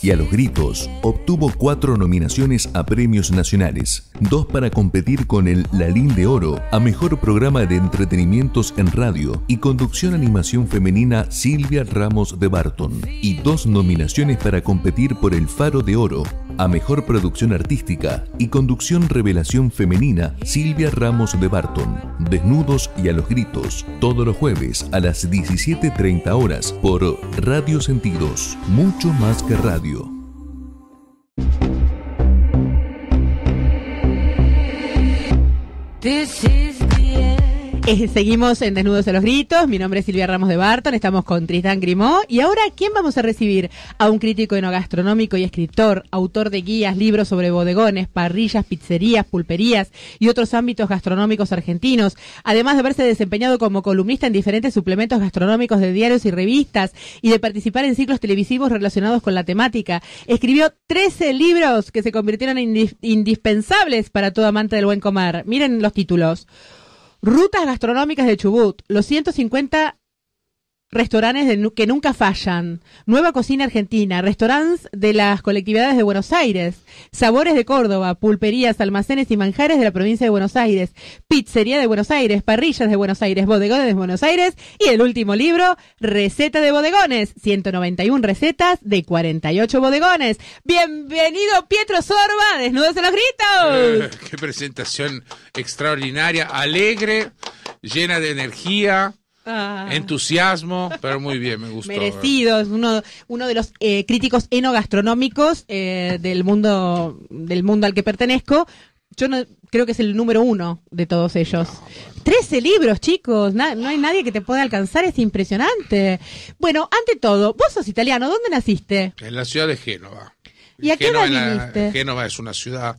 y a los gritos, obtuvo cuatro nominaciones a premios nacionales, dos para competir con el Lalín de Oro a Mejor Programa de Entretenimientos en Radio y Conducción Animación Femenina Silvia Ramos de Barton, y dos nominaciones para competir por el Faro de Oro a Mejor Producción Artística y Conducción Revelación Femenina Silvia Ramos de Barton. Desnudos y a los gritos, todos los jueves a las 17.30 horas por Radio Sentidos, mucho más que radio. Eh, seguimos en Desnudos de los Gritos. Mi nombre es Silvia Ramos de Barton. Estamos con Tristán Grimó. Y ahora, ¿quién vamos a recibir? A un crítico enogastronómico y escritor, autor de guías, libros sobre bodegones, parrillas, pizzerías, pulperías y otros ámbitos gastronómicos argentinos. Además de haberse desempeñado como columnista en diferentes suplementos gastronómicos de diarios y revistas y de participar en ciclos televisivos relacionados con la temática, escribió 13 libros que se convirtieron en indispensables para todo amante del buen comer. Miren los títulos. Rutas gastronómicas de Chubut, los 150 Restaurantes que nunca fallan. Nueva cocina argentina. Restaurantes de las colectividades de Buenos Aires. Sabores de Córdoba. Pulperías, almacenes y manjares de la provincia de Buenos Aires. Pizzería de Buenos Aires. Parrillas de Buenos Aires. Bodegones de Buenos Aires. Y el último libro, Receta de Bodegones. 191 recetas de 48 bodegones. Bienvenido Pietro Sorba. Desnudos en los gritos. qué presentación extraordinaria. Alegre. Llena de energía Ah. Entusiasmo, pero muy bien, me gustó. Merecido, es uno, uno de los eh, críticos enogastronómicos eh, del, mundo, del mundo al que pertenezco. Yo no, creo que es el número uno de todos ellos. Trece libros, chicos, no hay nadie que te pueda alcanzar, es impresionante. Bueno, ante todo, vos sos italiano, ¿dónde naciste? En la ciudad de Génova. ¿Y a qué hora Génova es una ciudad,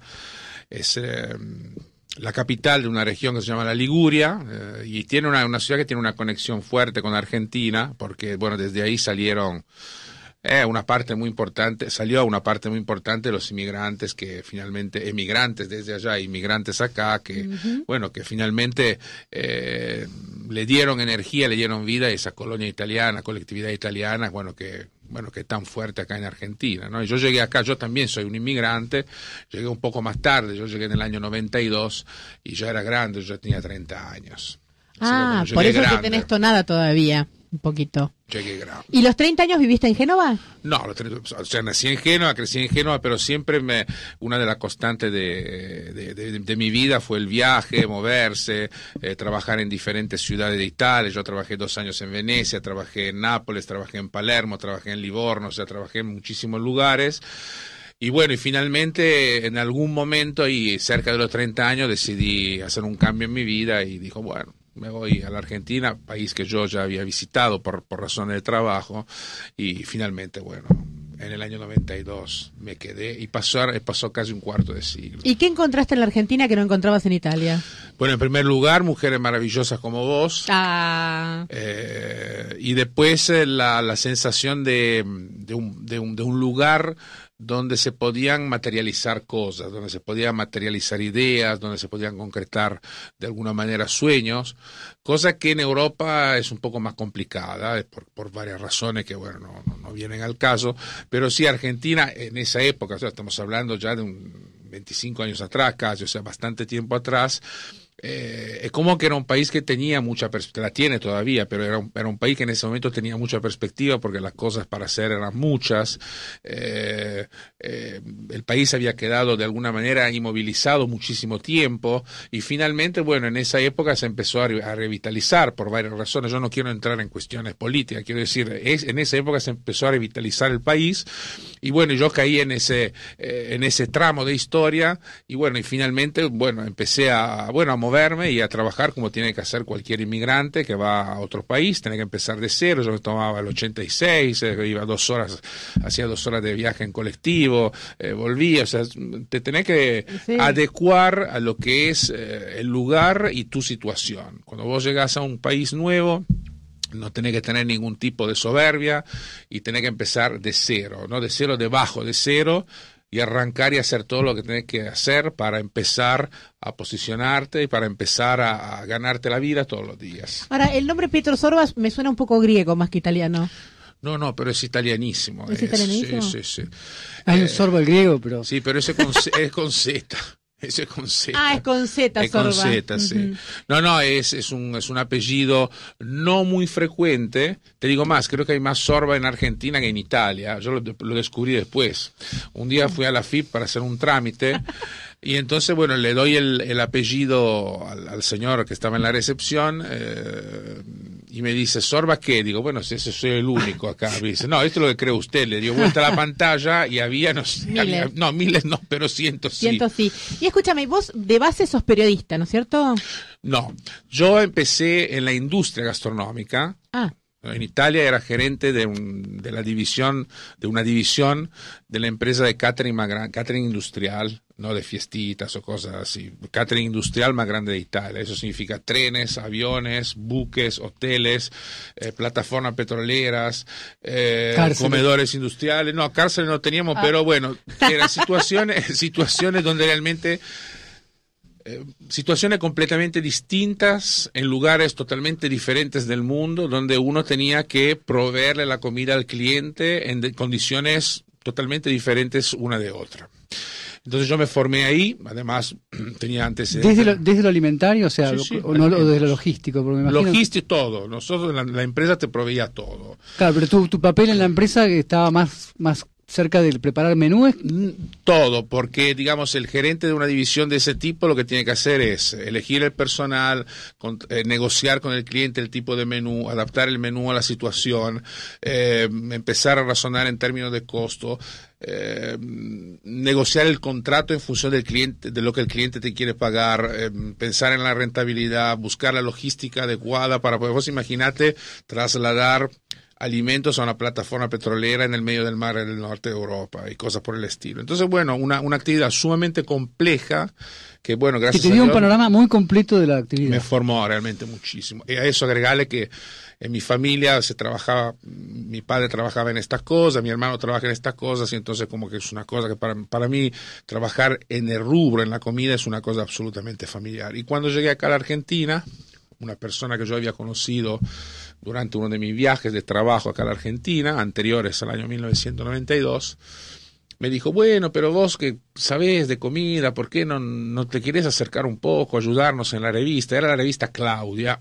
es... Em, la capital de una región que se llama la Liguria eh, y tiene una, una, ciudad que tiene una conexión fuerte con Argentina porque bueno desde ahí salieron eh, una parte muy importante salió una parte muy importante de los inmigrantes que finalmente emigrantes desde allá inmigrantes acá que bueno que finalmente eh, le dieron energía le dieron vida a esa colonia italiana colectividad italiana bueno que bueno, que es tan fuerte acá en Argentina, ¿no? yo llegué acá, yo también soy un inmigrante, llegué un poco más tarde, yo llegué en el año 92 y ya era grande, yo tenía 30 años. Ah, por eso es que tenés tonada todavía un poquito. ¿Y los 30 años viviste en Génova? No, o sea, nací en Génova, crecí en Génova, pero siempre me, una de las constantes de, de, mi vida fue el viaje, moverse, eh, trabajar en diferentes ciudades de Italia. Yo trabajé dos años en Venecia, trabajé en Nápoles, trabajé en Palermo, trabajé en Livorno, o sea, trabajé en muchísimos lugares. Y bueno, y finalmente en algún momento y cerca de los 30 años decidí hacer un cambio en mi vida y dijo, bueno, me voy a la Argentina, país que yo ya había visitado por, razones de trabajo, y finalmente, bueno, en el año 92 me quedé y pasó, pasó casi un cuarto de siglo. ¿Y qué encontraste en la Argentina que no encontrabas en Italia? Bueno, en primer lugar, mujeres maravillosas como vos. Ah. Eh, y después eh, la, sensación de, de, un, de un lugar donde se podían materializar cosas, donde se podían materializar ideas, donde se podían concretar de alguna manera sueños, cosa que en Europa es un poco más complicada eh, por, varias razones que bueno no, vienen al caso, pero sí Argentina en esa época, sea, estamos hablando ya de un 25 años atrás casi, o sea, bastante tiempo atrás, eh, es como que era un país que tenía mucha perspectiva, la tiene todavía, pero era un, un, país que en ese momento tenía mucha perspectiva porque las cosas para hacer eran muchas. Eh, eh, el país había quedado de alguna manera inmovilizado muchísimo tiempo y finalmente, bueno, en esa época se empezó a, revitalizar por varias razones. Yo no quiero entrar en cuestiones políticas, quiero decir, en esa época se empezó a revitalizar el país y bueno, yo caí en ese, en ese tramo de historia y bueno, y finalmente, bueno, empecé a, bueno, a verme y a trabajar como tiene que hacer cualquier inmigrante que va a otro país, tiene que empezar de cero, yo me tomaba el 86, eh, iba dos horas, hacía dos horas de viaje en colectivo, eh, volvía, o sea, te tenés que adecuar a lo que es eh, el lugar y tu situación. Cuando vos llegás a un país nuevo, no tenés que tener ningún tipo de soberbia y tenés que empezar de cero, ¿no? De cero debajo, de cero y arrancar y hacer todo lo que tenés que hacer para empezar a posicionarte y para empezar a, ganarte la vida todos los días. Ahora, el nombre Pietro Sorbas me suena un poco griego más que italiano. No, no, pero es italianísimo. ¿Es, italianísimo? Sí, sí, sí. Hay un eh, sorbo griego, pero... Sí, pero ese es con Z. Eso es con Z. Ah, es con Z, Es con Z, sí. No, no, es, es, un, apellido no muy frecuente. Te digo más, creo que hay más Sorba en Argentina que en Italia. Yo lo, descubrí después. Un día fui a la FIP para hacer un trámite. Y entonces, bueno, le doy el, apellido al, señor que estaba en la recepción. Eh, y me dice, ¿Sorba qué? Digo, bueno, ese soy el único acá. dice, no, esto es lo que cree usted. Le dio vuelta a la pantalla y había, no miles. no, miles no, pero cientos sí. Cientos sí. Y escúchame, vos de base sos periodista, ¿no es cierto? No, yo empecé en la industria gastronómica. Ah en Italia era gerente de, un, de la división, de una división de la empresa de catering, más catering industrial, no de fiestitas o cosas así, catering industrial más grande de Italia. Eso significa trenes, aviones, buques, hoteles, eh, plataformas petroleras, eh, comedores industriales. No, cárcel no teníamos, ah. pero bueno, eran situaciones, situaciones donde realmente eh, situaciones completamente distintas en lugares totalmente diferentes del mundo, donde uno tenía que proveerle la comida al cliente en condiciones totalmente diferentes una de otra. Entonces yo me formé ahí, además tenía antes... Eh, desde lo, alimentario, o sea, desde lo logístico, Logístico, todo. Nosotros, la, empresa te proveía todo. Claro, pero tu, tu papel en la empresa estaba más, más cerca del preparar menúes? Todo, porque digamos el gerente de una división de ese tipo lo que tiene que hacer es elegir el personal, eh, negociar con el cliente el tipo de menú, adaptar el menú a la situación, eh, empezar a razonar en términos de costo. Eh, negociar el contrato en función del cliente, de lo que el cliente te quiere pagar, pensar en la rentabilidad, buscar la logística adecuada para poder, pues, vos trasladar alimentos a una plataforma petrolera en el medio del mar en el norte de Europa y cosas por el estilo. Entonces, bueno, una, una actividad sumamente compleja que, bueno, gracias que te dio un panorama muy completo de la actividad. Me formó realmente muchísimo. Y a eso agregarle que en mi familia se trabajaba, mi padre trabajaba en estas cosas, mi hermano trabaja en estas cosas, y entonces como que es una cosa que para, para mí trabajar en el rubro, en la comida, es una cosa absolutamente familiar. Y cuando llegué acá a la Argentina, una persona que yo había conocido durante uno de mis viajes de trabajo acá a la Argentina, anteriores al año 1992, me dijo, bueno, pero vos que sabés de comida, ¿por qué no, te quieres acercar un poco, ayudarnos en la revista? Era la revista Claudia.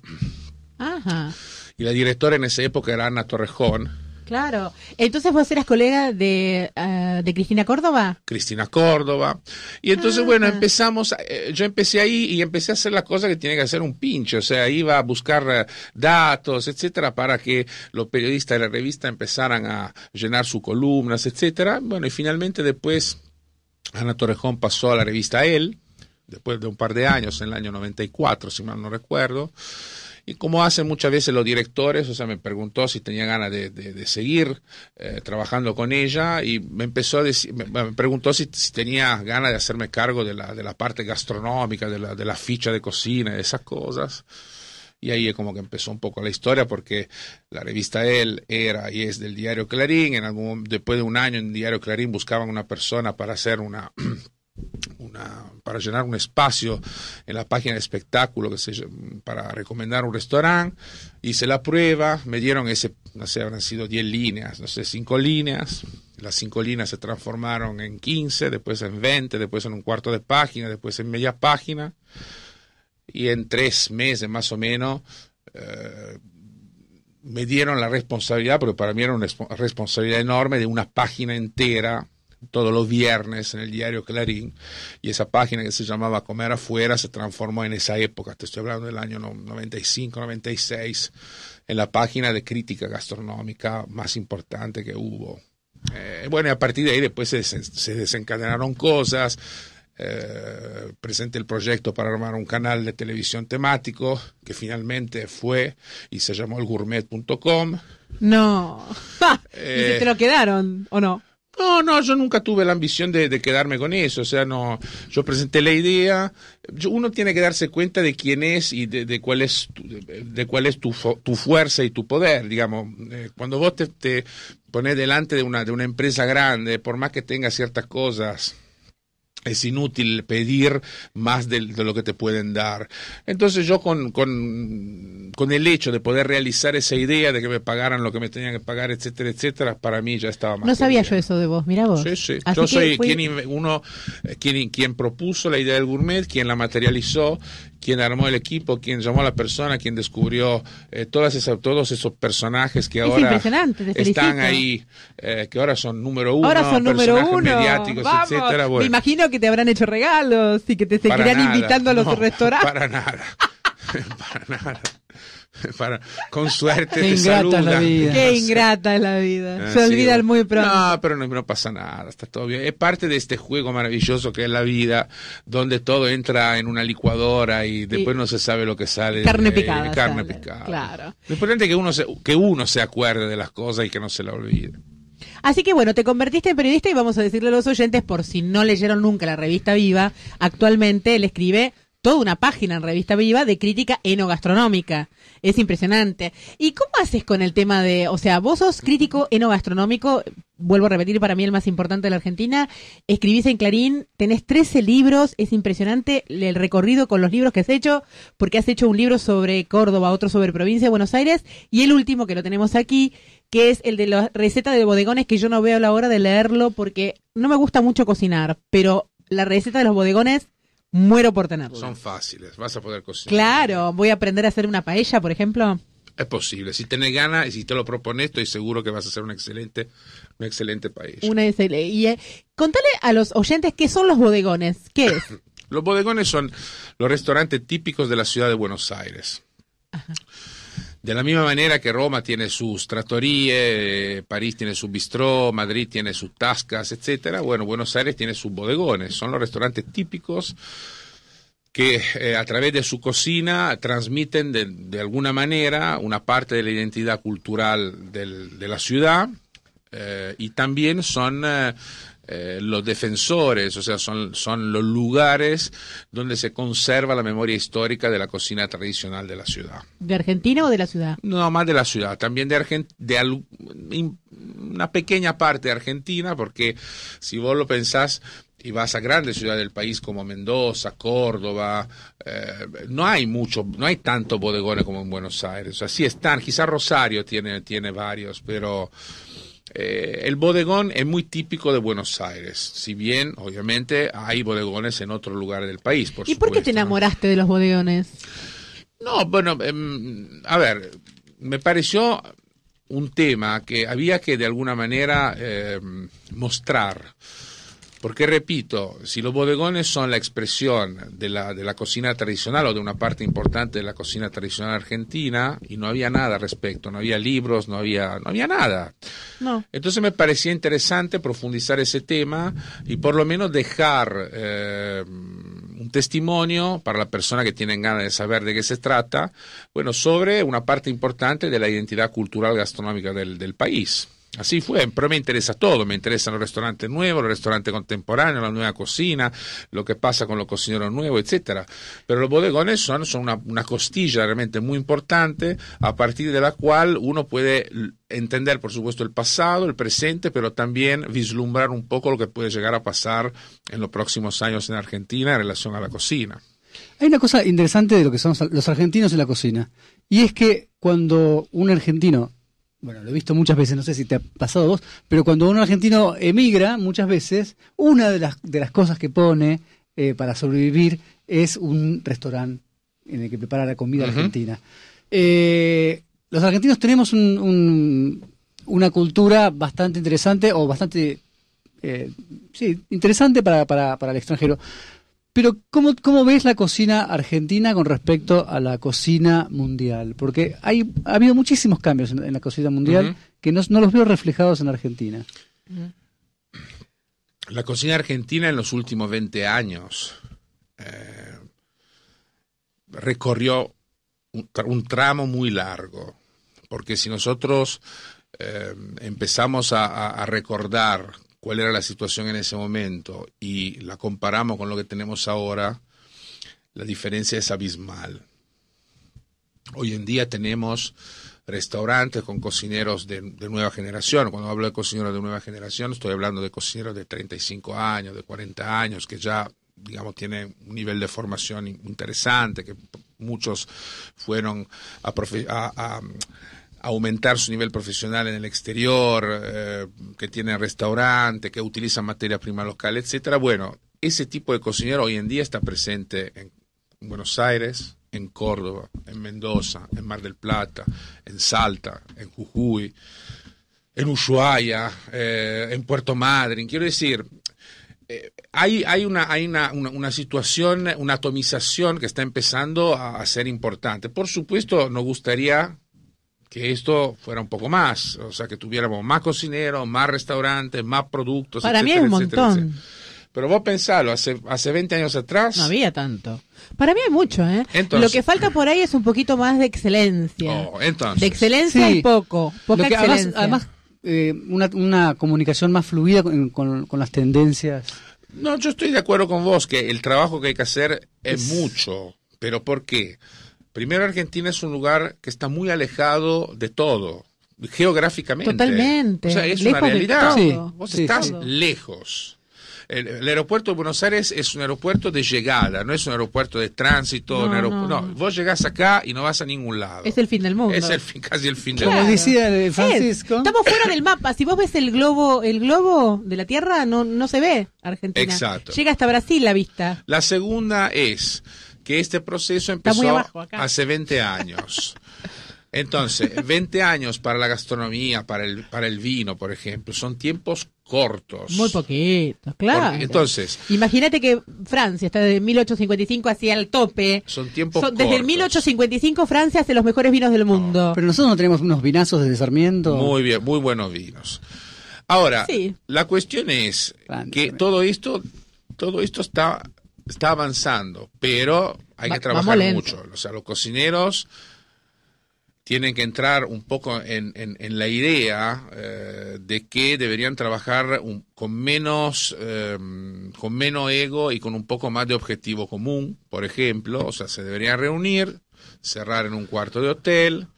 Ajá. Y la directora en esa época era Ana Torrejón Claro. Entonces vos eras colega eh, de, Cristina Córdoba. Cristina Córdoba. Y entonces, ah, bueno, ah. empezamos, eh, yo empecé ahí y empecé a hacer las cosas que tiene que hacer un pinche. O sea, iba a buscar eh, datos, etcétera, para que los periodistas de la revista empezaran a llenar sus columnas, etcétera. Bueno, y finalmente después Ana Torrejón pasó a la revista Él, después de un par de años, en el año 94, si mal no recuerdo. Y como hacen muchas veces los directores, o sea, me preguntó si tenía ganas de, seguir eh, trabajando con ella y me empezó a decir, me, preguntó si, tenía ganas de hacerme cargo de la, de la parte gastronómica, de la, ficha de cocina, de esas cosas. Y ahí es como que empezó un poco la historia porque la revista Él era y es del diario Clarín. En algún, después de un año en el diario Clarín buscaban una persona para hacer una para llenar un espacio en la página de espectáculo para recomendar un restaurante. Hice la prueba, me dieron ese, no sé, habrán sido 10 líneas, no sé, 5 líneas. Las 5 líneas se transformaron en 15, después en 20, después en un cuarto de página, después en media página. Y en tres meses más o menos eh, me dieron la responsabilidad, porque para mí era una responsabilidad enorme de una página entera todos los viernes en el diario Clarín y esa página que se llamaba Comer Afuera se transformó en esa época, te estoy hablando del año 95, 96, en la página de crítica gastronómica más importante que hubo. Eh, bueno, y a partir de ahí después se, desencadenaron cosas. presente eh, presenté el proyecto para armar un canal de televisión temático que finalmente fue y se llamó elgourmet.com. No, ¿Y se te lo quedaron o no? No, no, yo nunca tuve la ambición de, quedarme con eso. O sea, no, yo presenté la idea. uno tiene que darse cuenta de quién es y de, cuál es, tu, de, tu, fuerza y tu poder. Digamos, eh, cuando vos te, pones delante de una, de una empresa grande, por más que tenga ciertas cosas es inútil pedir más de, lo que te pueden dar. Entonces yo con, con, con, el hecho de poder realizar esa idea de que me pagaran lo que me tenían que pagar, etcétera, etcétera, para mí ya estaba más. No sabía yo eso de vos, mira vos. Sí, sí. yo soy uno, eh, quien, quien propuso la idea del gourmet, quien la materializó quien armó el equipo, quien llamó a la persona, quien descubrió eh, todas esas, todos esos personajes que ahora están ahí, eh, que ahora son número uno, ahora son número uno. mediáticos, me imagino que te habrán hecho regalos y que te seguirán invitando a los restaurantes. Para nada. para nada. para, con suerte Qué te Qué ingrata es la vida. Ah, se olvida muy pronto. No, pero no, pasa nada, está todo bien. Es parte de este juego maravilloso que es la vida, donde todo entra en una licuadora y después no se sabe lo que sale. Carne picada. carne Claro. Lo importante es que uno, se, que uno se acuerde de las cosas y que no se la olvide. Así que bueno, te convertiste en periodista y vamos a decirle a los oyentes, por si no leyeron nunca la revista Viva, actualmente él escribe toda una página en Revista Viva de crítica enogastronómica. Es impresionante. ¿Y cómo haces con el tema de, o sea, vos sos crítico enogastronómico, vuelvo a repetir, para mí el más importante de la Argentina, escribís en Clarín, tenés 13 libros, es impresionante el recorrido con los libros que has hecho, porque has hecho un libro sobre Córdoba, otro sobre provincia de Buenos Aires, y el último que lo tenemos aquí, que es el de la receta de bodegones, que yo no veo la hora de leerlo porque no me gusta mucho cocinar, pero la receta de los bodegones muero por tenerlo. Son fáciles, vas a poder cocinar. Claro, voy a aprender a hacer una paella, por ejemplo. Es posible, si tenés ganas y si te lo propones, estoy seguro que vas a hacer un excelente, un excelente paella. Una excelente. Y eh, contale a los oyentes qué son los bodegones, ¿qué es? los bodegones son los restaurantes típicos de la ciudad de Buenos Aires. Ajá. De la misma manera que Roma tiene sus trattorie, París tiene su bistró, Madrid tiene sus tascas, etcétera, bueno, Buenos Aires tiene sus bodegones, son los restaurantes típicos que eh, a través de su cocina transmiten de, alguna manera una parte de la identidad cultural de la ciudad eh, y también son eh, eh, los defensores, o sea, son, son los lugares donde se conserva la memoria histórica de la cocina tradicional de la ciudad. ¿De Argentina o de la ciudad? No, más de la ciudad, también de, de una pequeña parte de Argentina, porque si vos lo pensás, y vas a grandes ciudades del país como Mendoza, Córdoba, eh, no hay mucho, no hay tanto bodegones como en Buenos Aires. Así están, quizá Rosario tiene, tiene varios, pero eh, el bodegón es muy típico de Buenos Aires, si bien obviamente hay bodegones en otro lugar del país. Por ¿Y por qué te enamoraste de los bodegones? No, bueno, em, a ver, me pareció un tema que había que de alguna manera em, mostrar porque repito, si los bodegones son la expresión de la, de la cocina tradicional o de una parte importante de la cocina tradicional argentina, y no había nada al respecto, no había libros, no había, no había nada. Entonces me parecía interesante profundizar ese tema y por lo menos dejar eh, un testimonio para la persona que tiene ganas de saber de qué se trata, bueno, sobre una parte importante de la identidad cultural gastronómica del país. Así fue, pero me interesa todo, me interesan los restaurantes nuevos, los restaurantes contemporáneos, la nueva cocina, lo que pasa con los cocineros nuevos, etcétera. Pero los bodegones son, una, una, costilla realmente muy importante a partir de la cual uno puede entender, por supuesto, el pasado, el presente, pero también vislumbrar un poco lo que puede llegar a pasar en los próximos años en Argentina en relación a la cocina. Hay una cosa interesante de lo que son los argentinos en la cocina, y es que cuando un argentino bueno, lo he visto muchas veces, no sé si te ha pasado vos, pero cuando un argentino emigra, muchas veces, una de las, de las cosas que pone eh, para sobrevivir es un restaurante en el que prepara la comida argentina. Eh, los argentinos tenemos una cultura bastante interesante o bastante, eh, sí, interesante para, para, para el extranjero. Pero ¿cómo, ves la cocina argentina con respecto a la cocina mundial? Porque hay, ha habido muchísimos cambios en, la cocina mundial que no, los veo reflejados en Argentina. La cocina argentina en los últimos 20 años eh, recorrió un, tramo muy largo, porque si nosotros eh, empezamos a recordar cuál era la situación en ese momento y la comparamos con lo que tenemos ahora, la diferencia es abismal. Hoy en día tenemos restaurantes con cocineros de, nueva generación. Cuando hablo de cocineros de nueva generación, estoy hablando de cocineros de 35 años, de 40 años, que ya, digamos, tienen un nivel de formación interesante, que muchos fueron a aumentar su nivel profesional en el exterior, eh, que tiene restaurante, que utiliza materia prima local, etcétera. Bueno, ese tipo de cocinero hoy en día está presente en Buenos Aires, en Córdoba, en Mendoza, en Mar del Plata, en Salta, en Jujuy, en Ushuaia, eh, en Puerto Madryn. Quiero decir, eh, hay, una, situación, una atomización que está empezando a, a ser importante. Por supuesto, nos gustaría que esto fuera un poco más, o sea, que tuviéramos más cocineros, más restaurantes, más productos. Para mí es un montón. Pero vos pensalo, hace, hace 20 años atrás... No había tanto. Para mí hay mucho, ¿eh? lo que falta por ahí es un poquito más de excelencia. Oh, entonces, de excelencia y hay poco, Porque Además, eh, una, comunicación más fluida con, las tendencias. No, yo estoy de acuerdo con vos que el trabajo que hay que hacer es... mucho. ¿Pero por qué? Primero, Argentina es un lugar que está muy alejado de todo, geográficamente. Totalmente. O sea, es una realidad. Vos estás lejos. El, aeropuerto de Buenos Aires es un aeropuerto de llegada, no es un aeropuerto de tránsito. No, vos llegás acá y no vas a ningún lado. Es el fin del mundo. Es el fin, casi el fin del mundo. Como decía eh, Francisco. estamos fuera del mapa. Si vos ves el globo, el globo de la Tierra, no, no se ve Argentina. Exacto. Llega hasta Brasil la vista. La segunda es que este proceso empezó hace 20 años. Entonces, 20 años para la gastronomía, para el, para el vino, por ejemplo, son tiempos cortos. Muy poquitos, claro. entonces. Imagínate que Francia está desde 1855 hacia el tope. Son tiempos Desde 1855 Francia hace los mejores vinos del mundo. Pero nosotros no tenemos unos vinazos de Sarmiento. Muy bien, muy buenos vinos. Ahora, la cuestión es que todo esto, todo esto está está avanzando, pero hay que trabajar mucho. O sea, los cocineros tienen que entrar un poco en, la idea eh, de que deberían trabajar con menos em, con menos ego y con un poco más de objetivo común, por ejemplo, o sea, se deberían reunir, cerrar en un cuarto de hotel,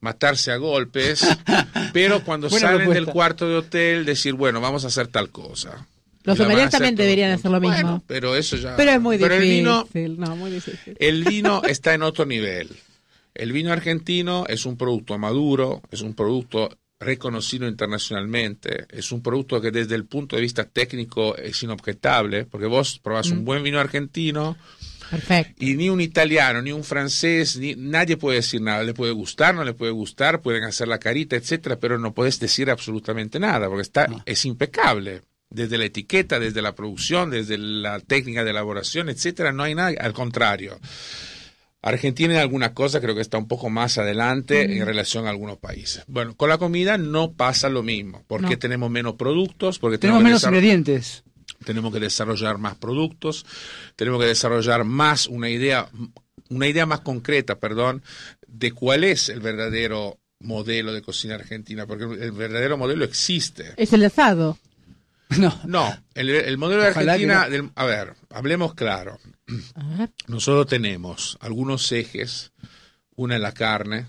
matarse a golpes, pero cuando salen del cuarto de hotel decir, bueno, vamos a hacer tal cosa. Los sommeliers también deberían hacer lo mismo. pero eso ya. Pero es muy difícil. El vino, está en otro nivel. El vino argentino es un producto maduro, es un producto reconocido internacionalmente, es un producto que desde el punto de vista técnico es inobjetable, porque vos probás un mm. buen vino argentino Perfecto. y ni un italiano, ni un francés, ni nadie puede decir nada, le puede gustar, no le puede gustar, pueden hacer la carita, etcétera, pero no puedes decir absolutamente nada, porque está, es impecable desde la etiqueta, desde la producción, desde la técnica de elaboración, etcétera, no hay nada, al contrario. Argentina en algunas cosas creo que está un poco más adelante en relación a algunos países. Bueno, con la comida no pasa lo mismo, porque tenemos menos productos, porque tenemos, tenemos menos ingredientes. Tenemos que desarrollar más productos, tenemos que desarrollar más una idea, una idea más concreta, perdón, de cuál es el verdadero modelo de cocina argentina, porque el verdadero modelo existe. Es el asado. No. No, el, modelo de Argentina, del, a ver, hablemos claro. Nosotros tenemos algunos ejes, una en la carne,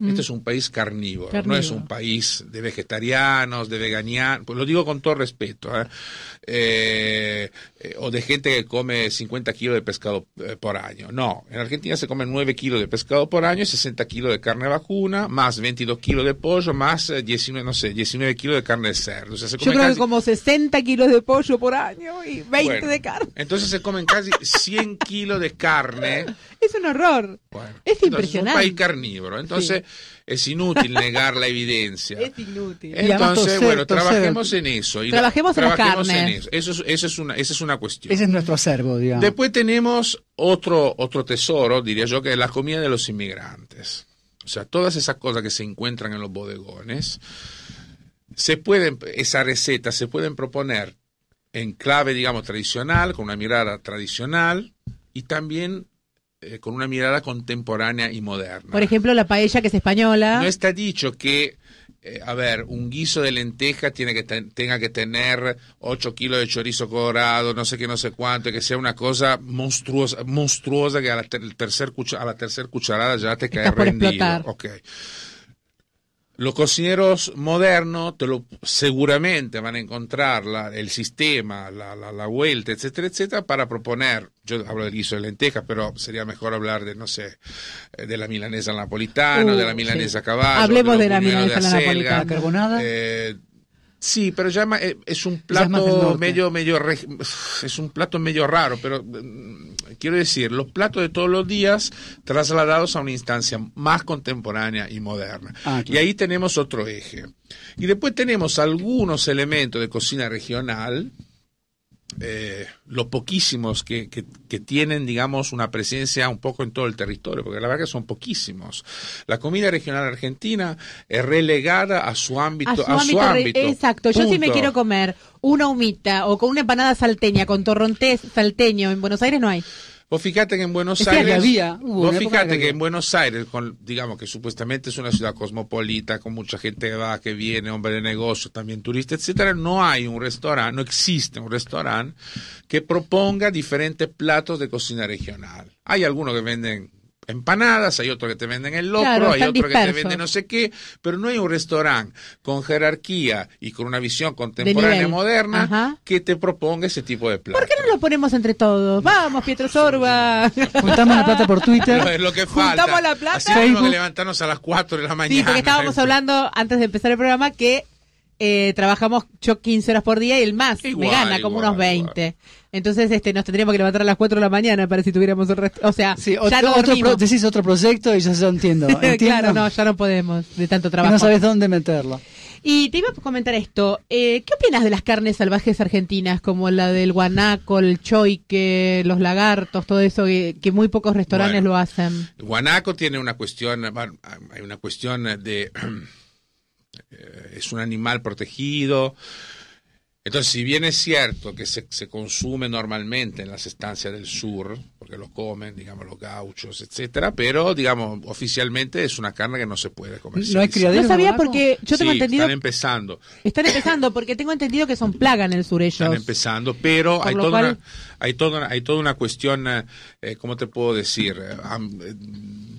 este es un país carnívoro, no es un país de vegetarianos, de veganianos, pues lo digo con todo respeto, ¿eh? Eh, eh, o de gente que come 50 kilos de pescado por año. No, en Argentina se comen 9 kilos de pescado por año, 60 kilos de carne vacuna, más 22 kilos de pollo, más 19, no sé, 19 kilos de carne de cerdo. O se Yo creo que como 60 kilos de pollo por año y 20 de carne. Entonces se comen casi 100 kilos de carne. Es un horror. es impresionante. Es un país carnívoro. Entonces, es inútil negar la evidencia. Es inútil. Entonces, bueno, trabajemos en eso. trabajemos, en, eso. es, una, esa es una cuestión. Ese es nuestro acervo, digamos. Después tenemos otro, otro tesoro, diría yo, que es la comida de los inmigrantes. O sea, todas esas cosas que se encuentran en los bodegones, se pueden, esa receta se pueden proponer en clave, digamos, tradicional, con una mirada tradicional, y también eh, con una mirada contemporánea y moderna. Por ejemplo, la paella que es española. No está dicho que eh, a ver, un guiso de lenteja tiene que tenga que tener 8 kilos de chorizo colorado, no sé qué, no sé cuánto, que sea una cosa monstruosa, monstruosa que a la, tercer, tercera cucharada ya te cae rendido. Ok. Los cocineros modernos te lo, seguramente van a encontrar el sistema, la, vuelta, etcétera, etcétera, para proponer. Yo hablo del guiso de lentejas, pero sería mejor hablar de, no sé, eh, de la milanesa napolitana, de la uh, milanesa caballo. Hablemos de, la milanesa napolitana carbonada. Eh, sí, pero es un plato medio medio es un plato medio raro, pero mm, quiero decir, los platos de todos los días trasladados a una instancia más contemporánea y moderna. Ah, y ahí tenemos otro eje. Y después tenemos algunos elementos de cocina regional, eh, los poquísimos que, que, tienen, digamos, una presencia un poco en todo el territorio, porque la verdad que son poquísimos. La comida regional argentina es relegada a su ámbito. A su, ámbito, Exacto. Yo sí me quiero comer una humita o con una empanada salteña, con torrontés salteño, en Buenos Aires no hay. Vos fíjate que en Buenos Aires. fíjate que, en Buenos Aires, con, digamos que supuestamente es una ciudad cosmopolita, con mucha gente que va, que viene, hombre de negocio, también turista, etcétera, no hay un restaurante, no existe un restaurante que proponga diferentes platos de cocina regional. Hay algunos que venden empanadas, hay otro que te venden el locro, hay otro que te venden no sé qué, pero no hay un restaurante con jerarquía y con una visión contemporánea moderna que te proponga ese tipo de plata. ¿Por qué no lo ponemos entre todos? Vamos, Pietro Sorba. Juntamos la plata por Twitter. es lo que falta. Juntamos la plata. que levantarnos a las 4 de la mañana. Sí, porque estábamos hablando antes de empezar el programa que eh, trabajamos yo 15 horas por día y el más me gana como unos 20. Entonces este nos tendríamos que levantar a las 4 de la mañana para si tuviéramos el resto. O sea, otro, no decís otro proyecto y ya se entiendo. entiendo. claro, no, ya no podemos de tanto trabajo. no sabes dónde meterlo. Y te iba a comentar esto. Eh, ¿Qué opinas de las carnes salvajes argentinas como la del guanaco, el choique, los lagartos, todo eso que, muy pocos restaurantes lo hacen? guanaco tiene una cuestión, hay una cuestión de Eh, es un animal protegido. Entonces, si bien es cierto que se, consume normalmente en las estancias del sur, porque lo comen, digamos, los gauchos, etcétera, pero, digamos, oficialmente es una carne que no se puede comer. No sabía porque yo tengo Están empezando. Están empezando, porque tengo entendido que son plagas en el sur ellos. Están empezando, pero hay toda, una, hay, toda hay toda una cuestión, eh, ¿cómo te puedo decir? Eh,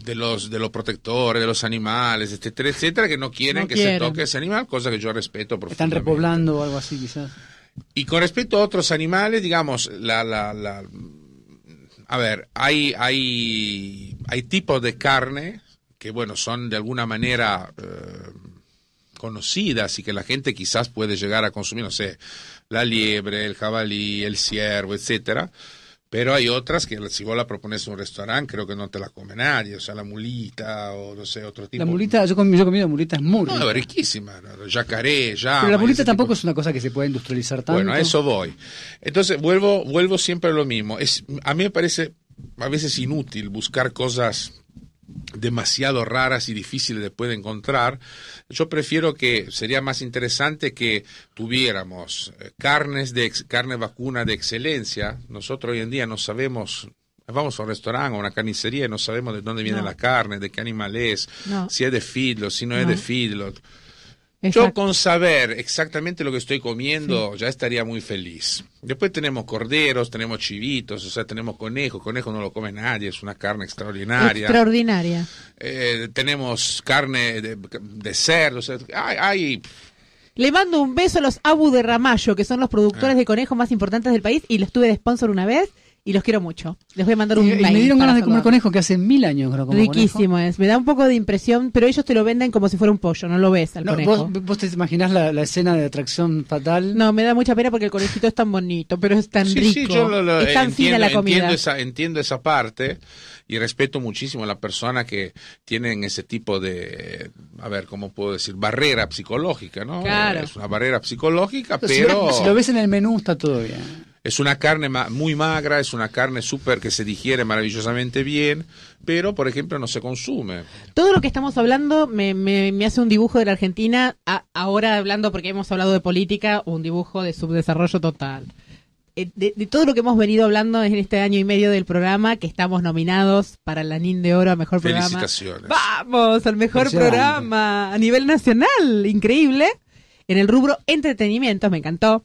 de los de los protectores, de los animales, etcétera, etcétera, que no quieren que se toque ese animal, cosa que yo respeto profundamente. Están repoblando o algo así quizás. Y con respecto a otros animales, digamos, la, la, la a ver, hay, hay, hay tipos de carne que, bueno, son de alguna manera eh, conocidas y que la gente quizás puede llegar a consumir, no sé, la liebre, el jabalí, el ciervo, etcétera pero hay otras que si vos la propones en un restaurante, creo que no te la come nadie. O sea, la mulita o no sé, otro tipo. La mulita, yo, com comido la mulita muy No, riquísima. Yacaré, ya. Pero la mulita tampoco es una cosa que se pueda industrializar tanto. Bueno, a eso voy. Entonces, vuelvo, vuelvo siempre a lo mismo. Es, a mí me parece a veces inútil buscar cosas demasiado raras y difíciles de poder encontrar. Yo prefiero que sería más interesante que tuviéramos eh, carnes de carne vacuna de excelencia. Nosotros hoy en día no sabemos vamos a un restaurante o una carnicería y no sabemos de dónde viene la carne, de qué animal es, si es de feedlot, si no, es de feedlot. Yo con saber exactamente lo que estoy comiendo ya estaría muy feliz. Después tenemos corderos, tenemos chivitos, o sea, tenemos conejos. Conejo no lo come nadie, es una carne extraordinaria. Extraordinaria. Eh, tenemos carne de, cerdo, Le mando un beso a los Abu de Ramallo, que son los productores ah. de conejos más importantes del país y los tuve de sponsor una vez y los quiero mucho. Les voy a mandar un y, me dieron ganas de comer conejo que hace mil años creo, Riquísimo es. Me da un poco de impresión, pero ellos te lo venden como si fuera un pollo, no lo ves al conejo. Vos, te imaginas la, escena de atracción fatal? No, me da mucha pena porque el conejito es tan bonito, pero es tan rico. es tan fina la comida. Entiendo esa, parte y respeto muchísimo a la persona que tienen ese tipo de, a ver, ¿cómo puedo decir? Barrera psicológica, ¿no? Es una barrera psicológica, pero... Si lo, si lo ves en el menú está todo bien. Es una carne muy magra, es una carne súper que se digiere maravillosamente bien, pero por ejemplo no se consume. Todo lo que estamos hablando me, hace un dibujo de la Argentina, ahora hablando porque hemos hablado de política, un dibujo de subdesarrollo total. Eh, de, todo lo que hemos venido hablando en este año y medio del programa, que estamos nominados para la NIN de Oro a Mejor Programa. ¡Vamos! Al mejor programa a nivel nacional. Increíble. En el rubro entretenimiento, me encantó.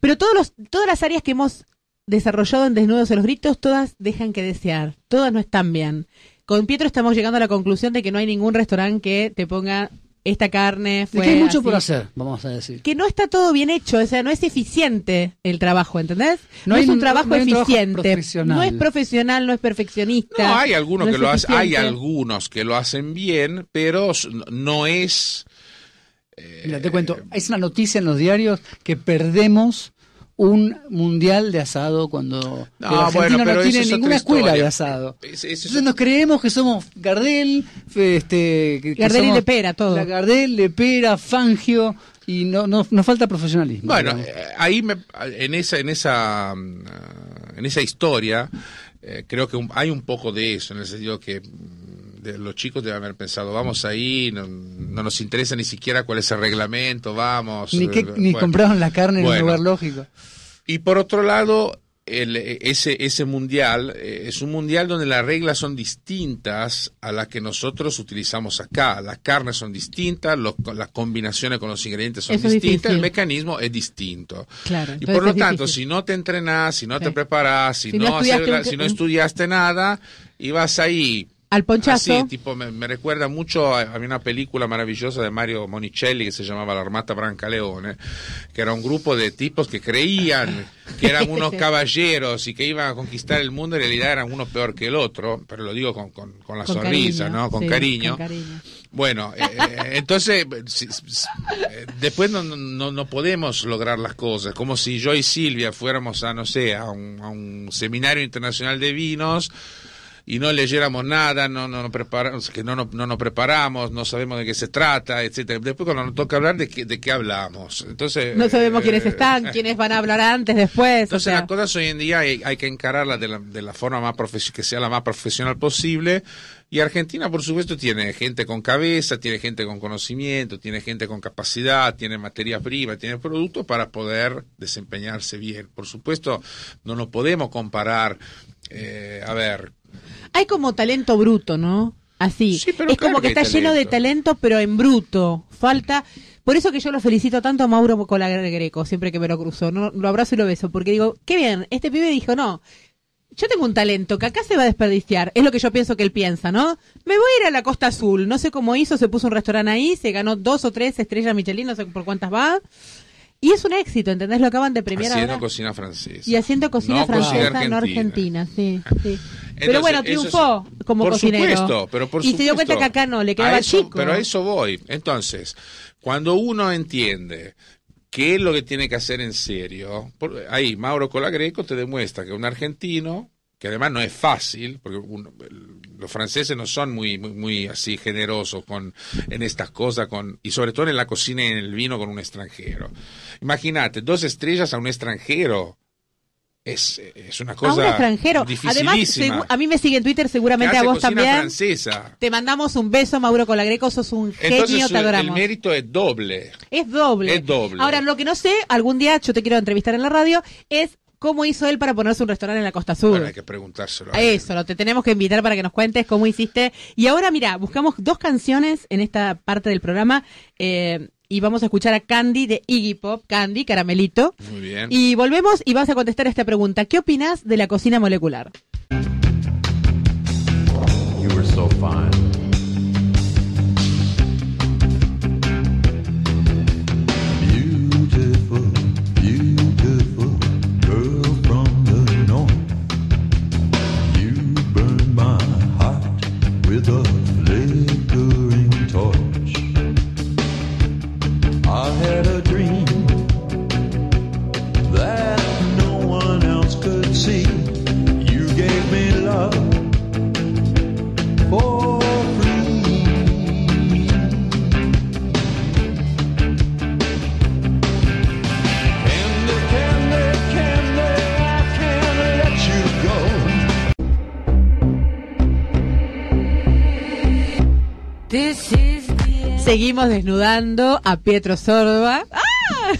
Pero todas las áreas que hemos desarrollado en Desnudos en los Gritos, todas dejan que desear, todas no están bien. Con Pietro estamos llegando a la conclusión de que no hay ningún restaurante que te ponga esta carne. Fue que hay mucho por hacer, vamos a decir. Que no está todo bien hecho, o sea, no es eficiente el trabajo, ¿entendés? No, es un trabajo eficiente. no es profesional, no es perfeccionista. No, hay algunos que lo hay algunos que lo hacen bien, pero no es Mira, te cuento, eh, es una noticia en los diarios que perdemos un mundial de asado cuando no, no tiene ninguna escuela de asado. Entonces nos creemos que somos Gardel, este, Gardel y Lepera, todo. Gardel, Lepera, Fangio y no, nos falta profesionalismo. Bueno, eh, ahí en esa en esa mm, en esa historia eh, creo que hay un poco de eso en el sentido que los chicos deben haber pensado, vamos ahí, no, nos interesa ni siquiera cuál es el reglamento, vamos. Ni, compraron la carne en un lugar lógico. Y por otro lado, ese, ese mundial eh, es un mundial donde las reglas son distintas a las que nosotros utilizamos acá. Las carnes son distintas, las combinaciones con los ingredientes son distintas, el mecanismo es distinto. Claro, y por lo tanto, si no te entrenás, si no te preparás, si, no, si no estudiaste nada, y vas ahí al ponchazo. sí, tipo, me, recuerda mucho, a una película maravillosa de Mario Monicelli que se llamaba La Armata Branca Leone eh, que era un grupo de tipos que creían que eran unos caballeros y que iban a conquistar el mundo, en realidad eran uno peor que el otro, pero lo digo con, con, con la sonrisa, ¿no? Con cariño. Con cariño. Bueno, eh, eh, entonces después no, no, podemos lograr las cosas, como si yo y Silvia fuéramos a, no sé, a un, a un seminario internacional de vinos y no leyéramos nada, no, no, no preparamos, que no, no, no, nos preparamos, no sabemos de qué se trata, etcétera. Después cuando nos toca hablar, ¿de qué, de qué hablamos? Entonces, no sabemos quiénes eh, están, quiénes van a hablar antes, después. Entonces o sea. las cosas hoy en día hay, que encararlas de la, de la forma más que sea la más profesional posible. Y Argentina, por supuesto, tiene gente con cabeza, tiene gente con conocimiento, tiene gente con capacidad, tiene materia prima tiene productos para poder desempeñarse bien. Por supuesto, no nos podemos comparar, eh, a ver, hay como talento bruto, ¿no? Así. es como que, está lleno de talento, pero en bruto. Falta. Por eso que yo lo felicito tanto a Mauro Colagreco Greco, siempre que me lo cruzo. lo abrazo y lo beso, porque digo, qué bien, este pibe dijo, no, yo tengo un talento que acá se va a desperdiciar. Es lo que yo pienso que él piensa, ¿no? Me voy a ir a la Costa Azul. No sé cómo hizo, se puso un restaurante ahí, se ganó dos o tres estrellas Michelin, no sé por cuántas va. Y es un éxito, ¿entendés? Lo acaban de premiar haciendo cocina francesa. Y haciendo cocina francesa, en argentina. argentina, sí, sí. pero bueno, triunfó como como por Supuesto, pero por y se dio cuenta que acá no, le quedaba eso, chico. Pero a eso voy. Entonces, cuando uno entiende qué es lo que tiene que hacer en serio, ahí Mauro Colagreco te demuestra que un argentino que además no es fácil, porque los franceses no son muy, muy, muy, así generosos con, en estas cosas, con, y sobre todo en la cocina y en el vino con un extranjero. Imagínate, dos estrellas a un extranjero es, una cosa. A un extranjero. Además, a mí me sigue en Twitter, seguramente a vos también. Te mandamos un beso, Mauro Colagreco, sos un genio, te adoramos. El mérito es doble. Es doble. Es doble. Ahora, lo que no sé, algún día yo te quiero entrevistar en la radio, es ¿Cómo hizo él para ponerse un restaurante en la Costa Sur? hay que preguntárselo. Eso, lo te tenemos que invitar para que nos cuentes cómo hiciste. Y ahora, mira, buscamos dos canciones en esta parte del programa. Eh, y vamos a escuchar a Candy de Iggy Pop, Candy, caramelito. Muy bien. Y volvemos y vas a contestar esta pregunta. ¿Qué opinas de la cocina molecular? You were so fine. the I had a dream that no one else could see. You gave me love for free. Candy, candy, candy, I can't let you go. This is seguimos desnudando a Pietro Sorba. ¡Ah!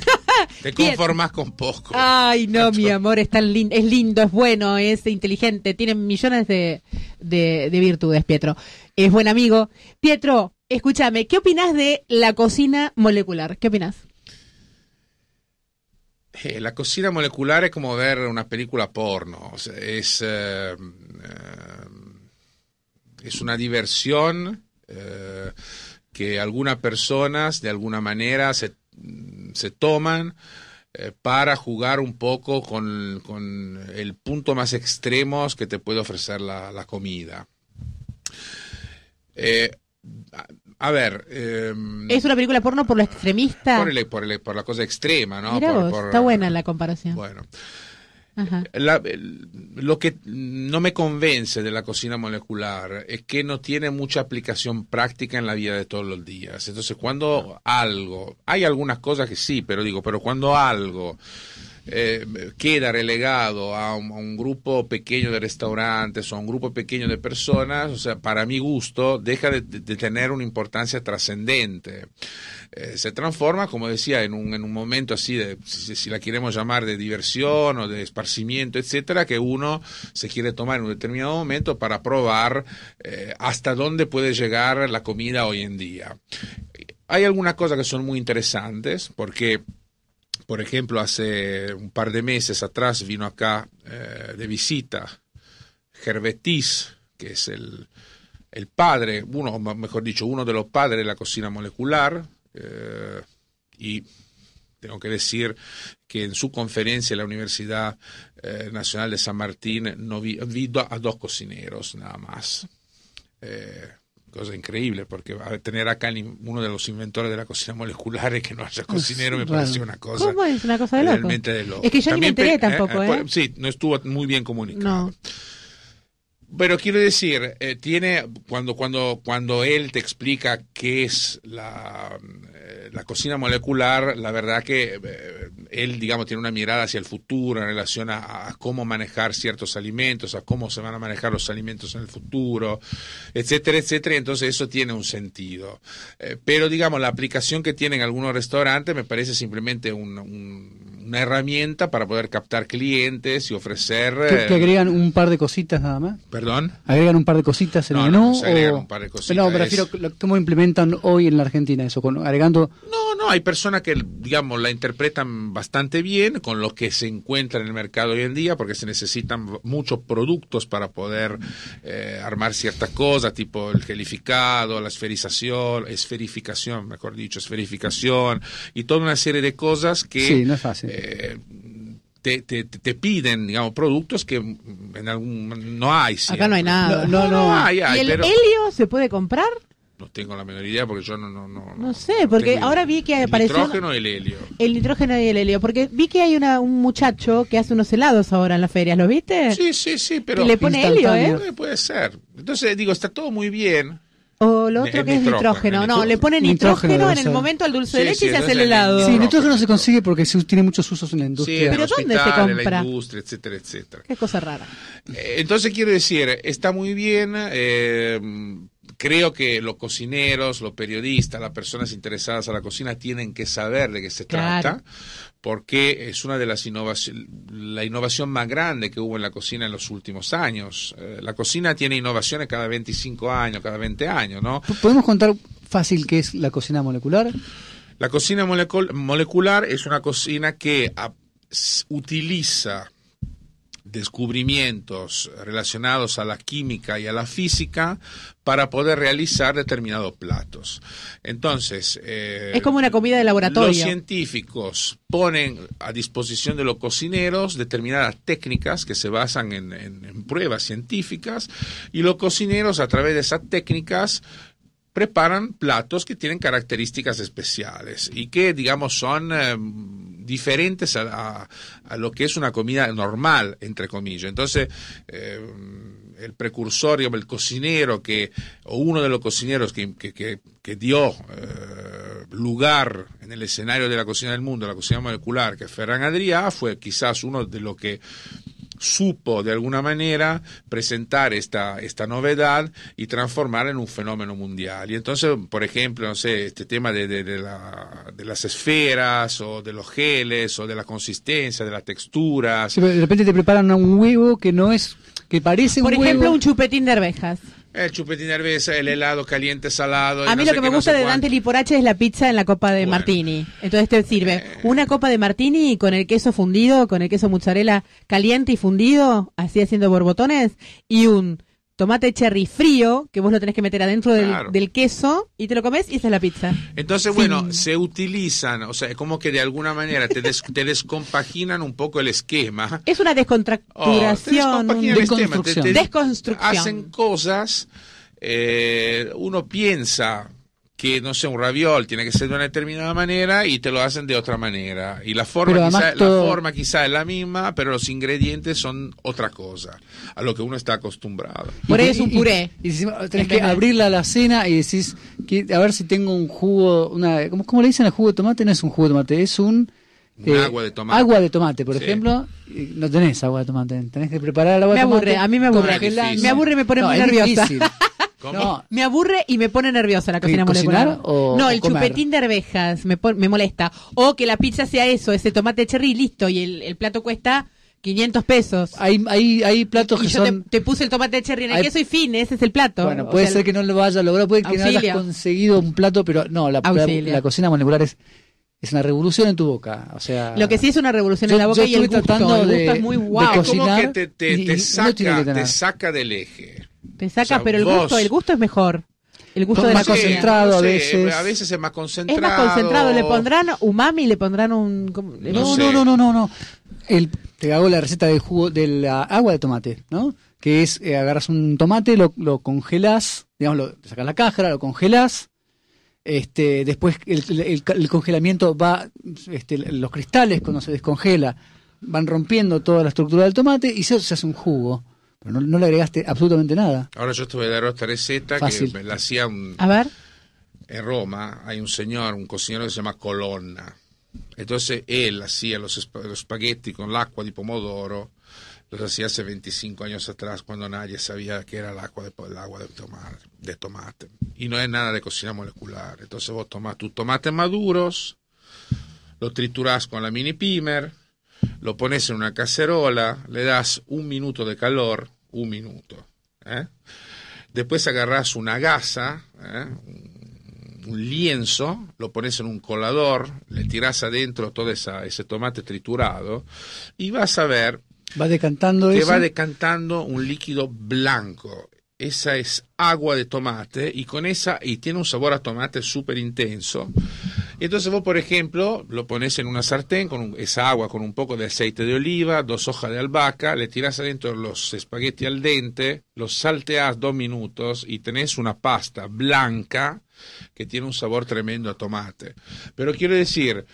Te conformas con poco. Ay, no, mi amor, es, tan lindo, es lindo, es bueno, es inteligente, tiene millones de, virtudes, Pietro. Es buen amigo. Pietro, escúchame, ¿qué opinas de la cocina molecular? ¿Qué opinas? Eh, la cocina molecular es como ver una película porno, es, eh, eh, es una diversión que algunas personas de alguna manera se, toman eh, para jugar un poco con, el punto más extremo que te puede ofrecer la, comida. Eh, a ver. Em, es una película porno por lo extremista. Por, por, la cosa extrema, ¿no? está buena la comparación. Bueno lo que no me convence de la cocina molecular es que no tiene mucha aplicación práctica en la vida de todos los días. Entonces, cuando algo, hay algunas cosas que sí, pero digo, pero cuando algo eh, queda relegado a un, grupo pequeño de restaurantes o a un grupo pequeño de personas, o sea, para mi gusto, deja de, tener una importancia trascendente. Eh, se transforma, como decía, en un, en un momento así, de, si, la queremos llamar de diversión o de esparcimiento, etcétera, que uno se quiere tomar en un determinado momento para probar eh, hasta dónde puede llegar la comida hoy en día. Hay algunas cosas que son muy interesantes porque por ejemplo, hace un par de meses atrás vino acá eh, de visita Gervetis, que es el, padre, uno, mejor dicho, uno de los padres de la cocina molecular, eh, y tengo que decir que en su conferencia en la Universidad eh, Nacional de San Martín no vi, a dos cocineros nada más cosa increíble, porque tener acá uno de los inventores de la cocina molecular y que no haya cocinero me parece una cosa. ¿Cómo es? Una cosa de loco. Es que yo me enteré tampoco, ¿eh? ¿eh? Sí, no estuvo muy bien comunicado. Pero quiero decir, eh, tiene cuando cuando cuando él te explica qué es la la cocina molecular, la verdad que eh, él, digamos, tiene una mirada hacia el futuro en relación a, cómo manejar ciertos alimentos, a cómo se van a manejar los alimentos en el futuro, etcétera, etcétera. Entonces eso tiene un sentido. Eh, pero, digamos, la aplicación que tienen algunos restaurantes me parece simplemente un una herramienta para poder captar clientes y ofrecer. ¿Que, eh, agregan un par de cositas nada más? ¿Perdón? ¿Agregan un par de cositas en no, menú? No, no, cómo implementan hoy en la Argentina eso, agregando. No, no, hay personas que, digamos, la interpretan bastante bien con lo que se encuentra en el mercado hoy en día, porque se necesitan muchos productos para poder eh, armar ciertas cosas, tipo el gelificado, la esferización, esferificación, mejor dicho, esferificación, y toda una serie de cosas que. Sí, no es fácil. Eh, te, te, te, piden, digamos, productos que en algún no hay. Acá no hay nada. No, no, ¿Y el helio se puede comprar? No tengo la menor idea porque yo no... No, sé, porque ahora vi que apareció... El nitrógeno y el helio. El nitrógeno y el helio, porque vi que hay un muchacho que hace unos helados ahora en la feria. ¿lo viste? Sí, sí, sí, pero... Y le pone helio, ¿eh? Puede ser. Entonces, digo, está todo muy bien, o lo otro que es nitrógeno. No, le ponen nitrógeno, en el momento al dulce de leche y se hace el helado. Sí, nitrógeno se consigue porque tiene muchos usos en la industria. Sí, Pero ¿dónde se compra? En la industria, etcétera, etcétera. Qué cosa rara. Eh, entonces quiero decir, está muy bien, eh, creo que los cocineros, los periodistas, las personas interesadas en la cocina tienen que saber de qué se trata, porque es una de las innovaciones, la innovación más grande que hubo en la cocina en los últimos años. Eh, la cocina tiene innovaciones cada 25 años, cada 20 años, ¿no? ¿Podemos contar fácil qué es la cocina molecular? La cocina molecular es una cocina que utiliza descubrimientos relacionados a la química y a la física para poder realizar determinados platos. Entonces... Eh, es como una comida de laboratorio. Los científicos ponen a disposición de los cocineros determinadas técnicas que se basan en pruebas científicas y los cocineros a través de esas técnicas preparan platos que tienen características especiales y que, digamos, son eh, diferentes a, lo que es una comida normal, entre comillas. Entonces, eh, el precursorio digamos, el cocinero que, o uno de los cocineros que, dio eh, lugar en el escenario de la cocina del mundo, la cocina molecular, que es Ferran Adrià, fue quizás uno de los que supo de alguna manera presentar esta, novedad y transformarla en un fenómeno mundial. Y entonces, por ejemplo, no sé, este tema de, de, las esferas o de los geles o de la consistencia, de las texturas. de repente te preparan un huevo que no es, que parece por Por ejemplo, un chupetín de arvejas. El chupetín cerveza, el helado caliente, salado. A mí lo que me gusta de Dante Liporache es la pizza en la copa de martini. Entonces te sirve eh. una copa de martini con el queso fundido, con el queso mozzarella caliente y fundido, así haciendo borbotones, y un tomate cherry frío, que vos lo tenés que meter adentro del, queso y te lo comes y esa es la pizza. Entonces, bueno, se utilizan, o sea, es como que de alguna manera te, descompaginan un poco el esquema. Es una descontracturación, oh, Hacen cosas, eh, uno piensa que no sea un raviol tiene que ser de una determinada manera y te lo hacen de otra manera. Y la forma, quizá, la forma quizá es la misma, pero los ingredientes son otra cosa, a lo que uno está acostumbrado. Por ahí es un puré. Y, tenés que abrirla a la cena y decís, a ver si tengo un jugo, una, ¿cómo, le dicen el jugo de tomate? No es un jugo de tomate, es un... Eh, agua de tomate. Agua de tomate, por ejemplo. No tenés agua de tomate, tenés que preparar el agua de tomate. aburre, a mí me aburre. me aburre, me pone muy nerviosa. me aburre y me pone nerviosa la cocina molecular. no, el chupetín de arvejas me, me molesta. O que la pizza sea eso, ese tomate cherry, listo, y el, plato cuesta 500 pesos. Hay, hay, hay platos que yo son... te, puse el tomate cherry en el queso y fin, ese es el plato. Bueno, puede ser que no lo haya logrado, puede que no hayas conseguido un plato, pero no, la, cocina molecular es, es una revolución en tu boca. O sea, lo que sí es una revolución en la boca y Tratando de, es como que te, te, te saca, te saca del eje. Te sacas, pero el gusto, el gusto es mejor. El gusto de más concentrado a veces. A es más concentrado. concentrado. Le pondrán umami, le pondrán un. No, no, no, no, no, El, te hago la receta del jugo, de la ah, agua de tomate, ¿no? Que es eh, agarras un tomate, lo, congelas, digamos, lo, sacas la caja, lo congelas. Este, después el, congelamiento va, este, los cristales cuando se descongela van rompiendo toda la estructura del tomate y se hace un jugo no, le agregaste absolutamente nada. Ahora yo voy a dar otra receta que la hacía A En Roma hay un señor, un cocinero que se llama Colonna. Entonces él hacía los, espaguetis los spaghetti con l'acqua di pomodoro los hacía hace 25 años atrás cuando nadie sabía que era el agua de, de, de tomate. Y no es nada de cocina molecular. Entonces vos tomás tus tomates maduros, lo triturás con la mini pimer, lo pones en una cacerola, le das un minuto de calor, un minuto. ¿eh? Después agarras una gasa, ¿eh? un lienzo, lo pones en un colador, le tiras adentro todo ese tomate triturado y vas a ver. ¿Va decantando que va decantando un líquido blanco. Esa es agua de tomate y con esa, y tiene un sabor a tomate súper intenso. Entonces vos, por ejemplo, lo pones en una sartén con esa agua con un poco de aceite de oliva, dos hojas de albahaca, le tiras adentro los espagueti al dente, los salteás dos minutos y tenés una pasta blanca que tiene un sabor tremendo a tomate. Pero quiero decir,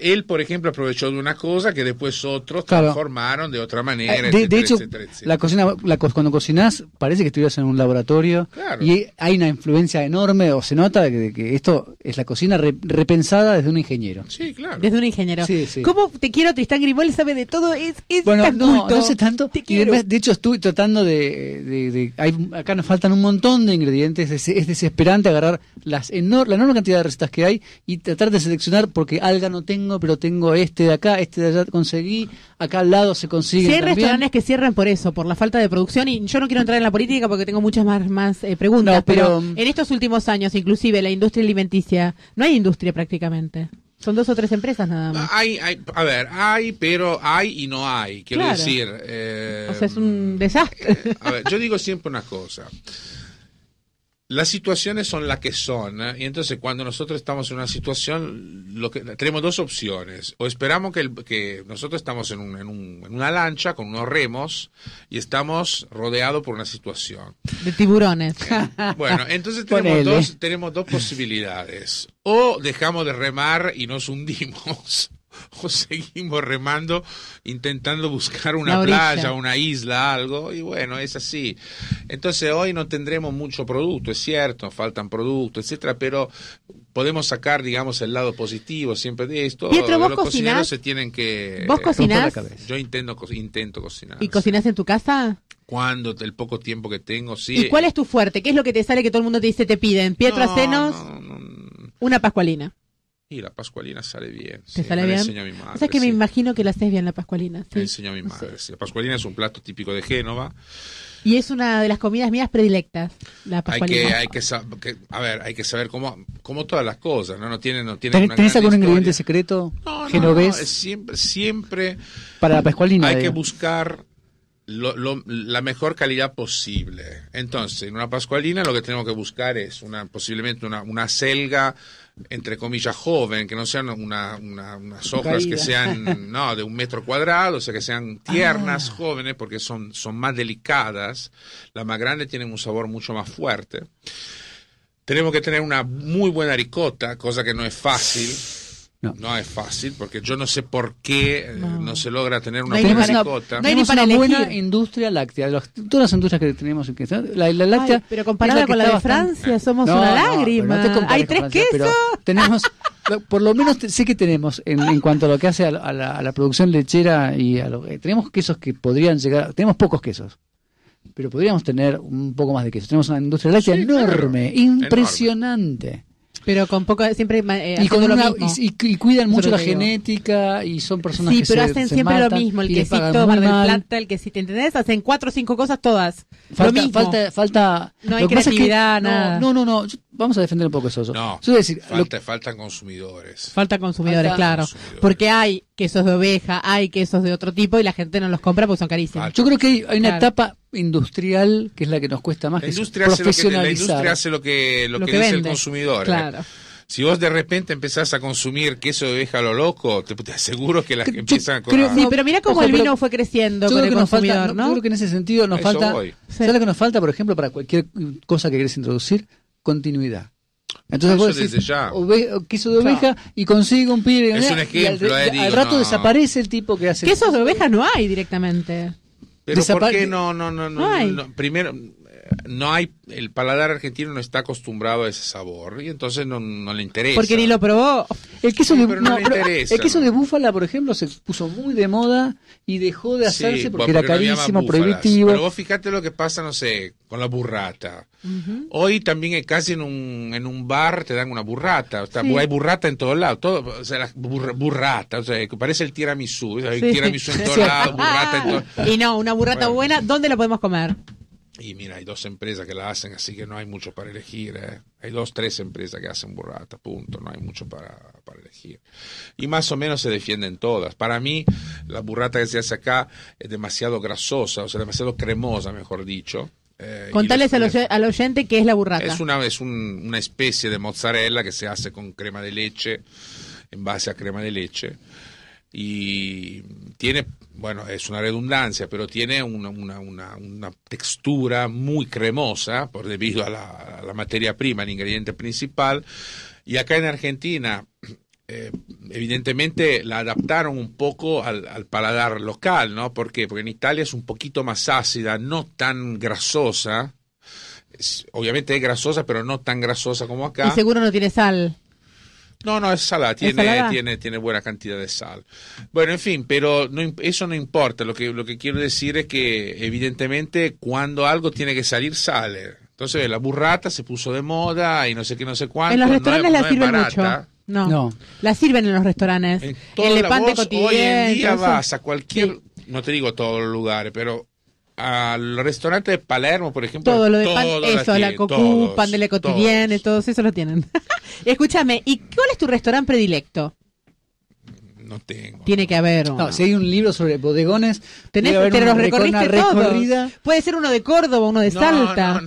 él, por ejemplo, aprovechó de una cosa que después otros transformaron de otra manera. Eh, de, hecho, La cocina, cuando cocinas parece que estuvieras en un laboratorio y hay una influencia enorme o se nota que esto es la cocina repensada desde un ingeniero. Sí, claro. Desde un ingeniero. Sí, ¿Cómo te quiero, Tristán igual Sabe de todo. Es, es tanto. de hecho, estoy tratando de... acá nos faltan un montón de ingredientes. Es, desesperante agarrar las la enorme cantidad de recetas que hay y tratar de seleccionar porque alga no tenga pero tengo este de acá, este de allá conseguí, acá al lado se consigue. hay restaurantes que cierran por eso, por la falta de producción, y yo no quiero entrar en la política porque tengo muchas más, más eh, preguntas, pero, en estos últimos años, inclusive la industria alimenticia, no hay industria prácticamente. Son dos o tres empresas nada más. Hay, hay, a ver, hay, pero hay y no hay. Quiero decir. o es eh, un desastre. Eh, a ver, yo digo siempre una cosa las situaciones son las que son. ¿eh? Y entonces cuando nosotros estamos en una situación, lo que, tenemos dos opciones. O esperamos que, que nosotros estamos en, en, una lancha con unos remos y estamos rodeados por una situación. De tiburones. Eh, bueno, entonces tenemos dos, tenemos dos posibilidades. O dejamos de remar y nos hundimos o seguimos remando intentando buscar una playa, una isla, algo, y bueno, es así. Entonces hoy no tendremos mucho producto, es cierto, faltan productos, etcétera, pero podemos sacar, digamos, el lado positivo siempre de esto. Pietro, ¿vos los cocineros se tienen que... ¿Vos cocinás? Yo intento, intento cocinar. ¿Y cocinas en tu casa? Cuando, el poco tiempo que tengo, sí. ¿Y cuál es tu fuerte? ¿Qué es lo que te sale que todo el mundo te dice, te piden? Pietro, no, una pascualina. Y la pascualina sale bien. ¿Te sí, sale me bien? La a mi madre. O sea que me imagino que la haces bien la pascualina. ¿sí? Me a mi madre. La pascualina es un plato típico de Génova. Y es una de las comidas mías predilectas, la pascualina. Hay que, hay a ver, hay que saber cómo, todas las cosas, ¿no? No tiene, no tiene. ¿Tenés, algún ingrediente secreto genovés? siempre, siempre. Para la pascualina. Hay que buscar la mejor calidad posible. Entonces, en una pascualina lo que tenemos que buscar es una, posiblemente una, una selga, entre comillas, joven, que no sean unas hojas que sean de un metro cuadrado, o sea, que sean tiernas, ah. jóvenes, porque son, son más delicadas. Las más grandes tienen un sabor mucho más fuerte. Tenemos que tener una muy buena ricota, cosa que no es fácil no. es fácil porque yo no sé por qué eh, no, se logra tener una buena una buena industria láctea. todas las industrias que tenemos, que, la, pero comparada con la de Francia, somos una lágrima. hay tres quesos. tenemos, por lo menos sé que tenemos, en, cuanto a lo que hace a, la, producción lechera y a lo eh, tenemos quesos que podrían llegar. Tenemos pocos quesos pero podríamos tener un poco más de queso. Tenemos una industria láctea enorme, impresionante. Pero con poco, siempre eh, y, cuidan mucho la genética y son personas sí, pero hacen siempre lo mismo. El que sí toma de Plata, el que sí, ¿te entendés? Hacen cuatro o cinco cosas todas. Falta, lo mismo. Falta, falta, no hay creatividad, No, no, no. vamos a defender un poco eso. Yo. No, decir, falta, faltan consumidores. Faltan consumidores, claro. Porque hay quesos de oveja, hay quesos de otro tipo y la gente no los compra porque son carísimos. Yo creo que hay, una etapa industrial, que es la que nos cuesta más. La, lo que, la industria hace lo que, dice el consumidor. Eh. Si vos de repente empezás a consumir queso de oveja lo loco, te, aseguro que las que empiezan a... Sí, pero mira cómo el vino fue creciendo creo que en ese sentido nos falta... que nos falta, por ejemplo, para cualquier cosa que querés introducir? Continuidad. Entonces ah, vos decís, queso de oveja y consigo un pibe. Es un ejemplo, y al, eh, rato desaparece el tipo que hace. Quesos de oveja no hay directamente. Pero ¿por qué no, no, no, no, no primero, no hay, el paladar argentino no está acostumbrado a ese sabor y entonces no, le interesa. Porque ni lo probó. El queso, de, ah, el queso de búfala, por ejemplo, se puso muy de moda y dejó de hacerse porque, era carísimo, prohibitivo. Pero vos fíjate lo que pasa, no sé, con la burrata. Hoy también casi en un, en un bar te dan una burrata. Hay burrata en todos lados. Todo, o sea, burrata, o sea, parece el tiramisú. tiramisú en todos lados, Y no, una burrata buena, ¿dónde la podemos comer? Y mira, hay dos empresas que la hacen, así que no hay mucho para elegir. ¿eh? Hay dos, tres empresas que hacen burrata, punto. No hay mucho para, elegir. Y más o menos se defienden todas. Para mí, la burrata que se hace acá es demasiado grasosa, o sea, demasiado cremosa, mejor dicho. Eh, Contales al, oyente qué es la burrata. Es una, es una especie de mozzarella que se hace con crema de leche, en base a crema de leche. Y tiene bueno, es una redundancia, pero tiene una, una, una, textura muy cremosa por debido a la, materia prima, el ingrediente principal. Y acá en Argentina, eh, evidentemente la adaptaron un poco al, paladar local, ¿no? ¿Por Porque en Italia es un poquito más ácida, no tan grasosa. obviamente es grasosa, pero no tan grasosa como acá. Y seguro no tiene sal. No, no, es salada, tiene, Tiene, tiene buena cantidad de sal. Bueno, en fin, pero eso no importa. Lo que, lo que quiero decir es que evidentemente cuando algo tiene que salir, sale. Entonces la burrata se puso de moda y no sé qué, no sé cuánto. En los restaurantes la sirven mucho. No. no. La sirven en los restaurantes. En el cotidiano. Hoy en día vas a cualquier, no te digo todos los lugares, pero al restaurante de Palermo, por ejemplo. Todo lo de pan, eso, la, cocu, pan de la todos, eso lo tienen. Escúchame, ¿y cuál es tu restaurante predilecto? No tengo. Tiene que haber No, si hay un libro sobre bodegones, tenés que te los recorriste todos. Puede ser uno de Córdoba, uno de Salta,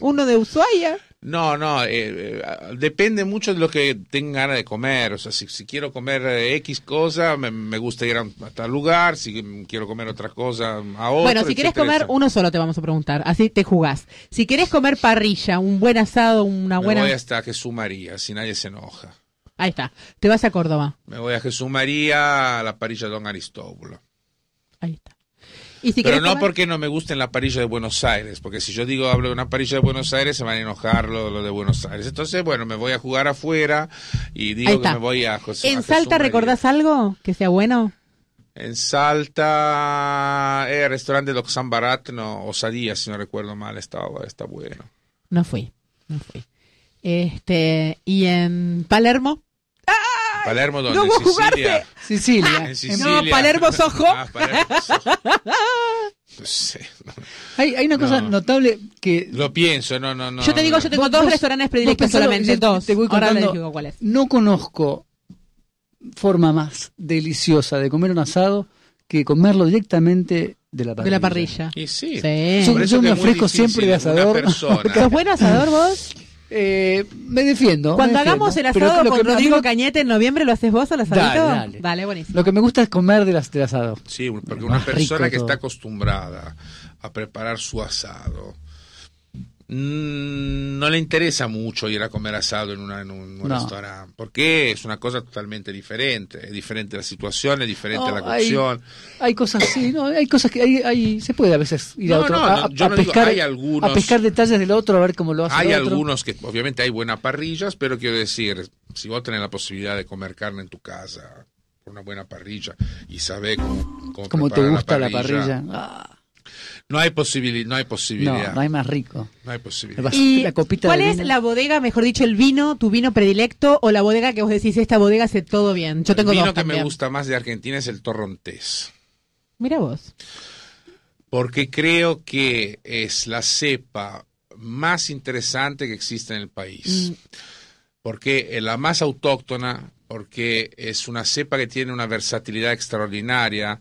uno de Ushuaia. No, no, eh, eh, depende mucho de lo que tenga ganas de comer. O sea, si, quiero comer eh, X cosa, me, gusta ir a, tal lugar. Si quiero comer otra cosa, a otro. Bueno, si quieres comer uno solo, te vamos a preguntar. Así te jugás. Si quieres comer parrilla, un buen asado, una me buena. Voy hasta Jesús María, si nadie se enoja. Ahí está. Te vas a Córdoba. Me voy a Jesús María, a la parrilla Don Aristóbulo. Ahí está. Pero no porque no me guste la Parilla de Buenos Aires, porque si yo digo hablo de una Parilla de Buenos Aires, se van a enojar los de Buenos Aires. Entonces, bueno, me voy a jugar afuera y digo que me voy a José. ¿En Salta recordás algo que sea bueno? En Salta, el eh, restaurante Loxan Barat, o Osadía, si no recuerdo mal, estaba, está bueno. No fui, no fui. Este, ¿Y en Palermo? Palermo donde no, Sicilia. Sicilia. Sicilia. Ah, no, Palermo Sojo. Hay, hay una cosa notable que. Lo pienso, no, no, no. Yo te digo, yo tengo dos restaurantes predilectos solamente, dos. Te voy Ahora digo cuál es. No conozco forma más deliciosa de comer un asado que comerlo directamente de la parrilla. De la parrilla. Y sí. sí. Yo, me ofrezco siempre de asador. ¿Sos buen asador vos? Eh, me defiendo. Cuando hagamos el asado con Rodrigo digo... Cañete en noviembre, ¿lo haces vos al asadito? Dale, buenísimo. Lo que me gusta es comer del, asado. Sí, porque una persona que está acostumbrada a preparar su asado, Mm, no le interesa mucho ir a comer asado en, una, en un, restaurante, porque es una cosa totalmente diferente, es diferente la situación, es diferente la cocción. Hay, cosas, sí, no, hay cosas que hay, se puede a veces ir a otro, a, pescar, detalles del otro, a ver cómo lo hace Hay algunos que, obviamente hay buenas parrillas, pero quiero decir, si vos tenés la posibilidad de comer carne en tu casa, una buena parrilla, y sabés cómo, te gusta la parrilla. Ah. No hay posibilidad, no hay posibilidad. No, hay más rico. No hay posibilidad. ¿Y ¿Cuál es la bodega, mejor dicho, el vino, tu vino predilecto o la bodega que vos decís, esta bodega hace todo bien? Yo tengo El vino que me gusta más de Argentina es el Torrontés. Mira vos. Porque creo que es la cepa más interesante que existe en el país. Mm. Porque es eh, la más autóctona, porque es una cepa que tiene una versatilidad extraordinaria,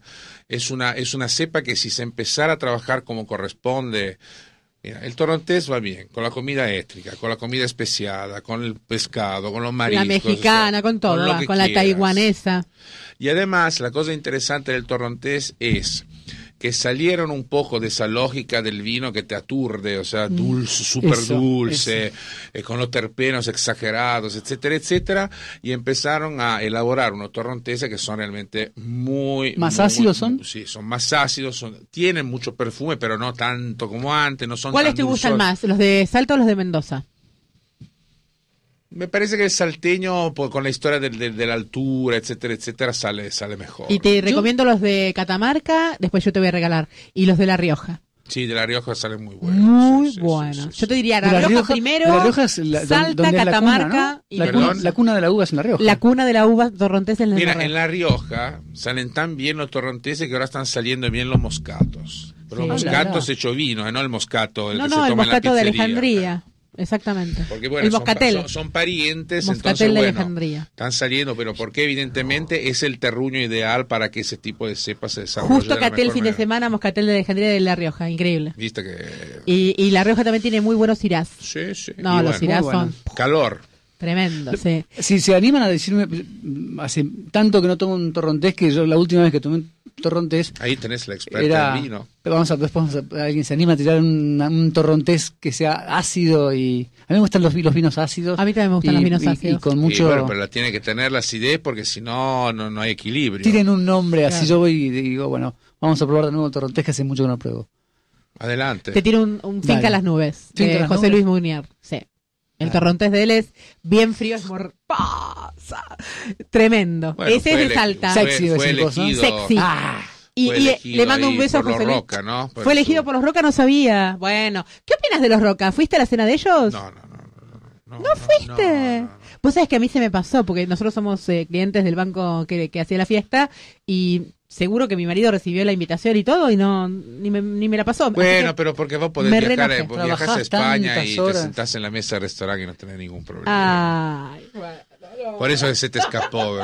es una, es una cepa que si se empezara a trabajar como corresponde, el torontés va bien, con la comida étrica, con la comida especiada, con el pescado, con los mariscos. La mexicana, con todo, con, con la taiwanesa. Y además, la cosa interesante del torontés es que salieron un poco de esa lógica del vino que te aturde, o sea, mm. dulce, súper dulce, eh, con los terpenos exagerados, etcétera, etcétera, y empezaron a elaborar unos torronteses que son realmente muy... ¿Más ácidos son? sí, son más ácidos, son, tienen mucho perfume, pero no tanto como antes, no son ¿Cuáles te gustan más, los de Salta o los de Mendoza? Me parece que el salteño, pues, con la historia de, la altura, etcétera, etcétera, sale, sale mejor. Y te recomiendo los de Catamarca, después yo te voy a regalar, y los de La Rioja. Sí, de La Rioja salen muy buenos. Muy buenos. yo te diría, La, Rioja, primero, la Rioja Salta, Catamarca. la, cuna, de la uva es en La Rioja. La cuna de la uva torrontés en La Rioja. Mira, en La Rioja salen tan bien los torronteses que ahora están saliendo bien los moscatos. Pero los ah, moscatos hechos vino, ¿eh? no el moscato no, no, el moscato de Alejandría. Exactamente. Porque son, parientes, Moscatel entonces están saliendo, pero porque evidentemente es el terruño ideal para que ese tipo de cepas se desarrolle. Justo catel fin de semana, Moscatel de Alejandría de La Rioja, increíble. Viste que... Y, La Rioja también tiene muy buenos cirás. Sí, sí. No, los son... Calor. Tremendo, sí. Si se animan a decirme, hace tanto que no tomo un torrontés que yo la última vez que tomé un torrontés. Ahí tenés la experta era, vino. Vamos a, después alguien se anima a tirar un, torrontés que sea ácido y. A mí me gustan los, los vinos ácidos. A mí también me gustan los vinos ácidos. Y con mucho. pero la tiene que tener la acidez porque si no, no hay equilibrio. Tienen un nombre, así yo voy y digo, bueno, vamos a probar de nuevo el torrontés que hace mucho que no pruebo. Adelante. Te tiene un, finca las nubes. José Luis Munier. Sí. El torrón test de él es bien frío, es morposa. Tremendo. Ese es de Salta. Sexy, Sexy. Ah, y, le mando un beso a José fue elegido por los Roca, no sabía. Bueno, ¿qué opinas de los Roca? ¿Fuiste a la cena de ellos? No, no, no. No, ¿No fuiste. No, Vos sabés que a mí se me pasó, porque nosotros somos eh, clientes del banco que hacía la fiesta y seguro que mi marido recibió la invitación y todo y no ni me, ni me la pasó. Bueno, pero porque vos podés viajar, eh, a España y te sentás en la mesa del restaurante y no tenés ningún problema. Ay, bueno, Por eso se te escapó. Eh.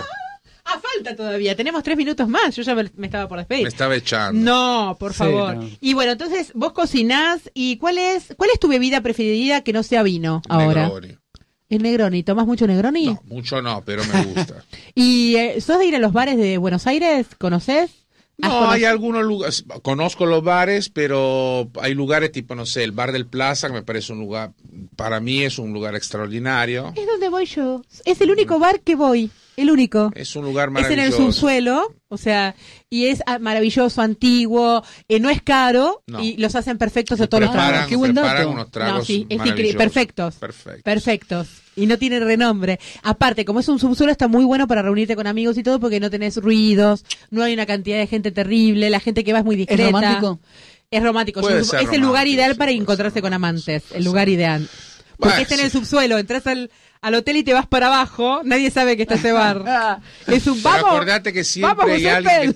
A ah, falta todavía. Tenemos tres minutos más. Yo ya me estaba por despedir. Me estaba echando. No, por favor. Y bueno, entonces vos cocinás y ¿cuál es cuál es tu bebida preferida que no sea vino ahora? El Negroni, ¿tomas mucho Negroni? No, mucho no, pero me gusta. ¿Y eh, sos de ir a los bares de Buenos Aires? ¿Conoces? Ah, no, hay algunos lugares, conozco los bares, pero hay lugares tipo, no sé, el bar del Plaza, que me parece un lugar, para mí es un lugar extraordinario. Es donde voy yo, es el único mm. bar que voy, el único. Es un lugar maravilloso. Es en el subsuelo, o sea, y es ah, maravilloso, antiguo, eh, no es caro, y los hacen perfectos de todos los tragos. Qué Unos sí, perfectos. Perfectos. Perfectos y no tiene renombre. Aparte, como es un subsuelo, está muy bueno para reunirte con amigos y todo porque no tenés ruidos, no hay una cantidad de gente terrible, la gente que va es muy discreta. ¿Es romántico? Es romántico. es el lugar ideal para encontrarse con amantes. El lugar ideal. Porque está en el subsuelo, entras al, hotel y te vas para abajo, nadie sabe que está ese bar. es un vamos. acordate que siempre hay alguien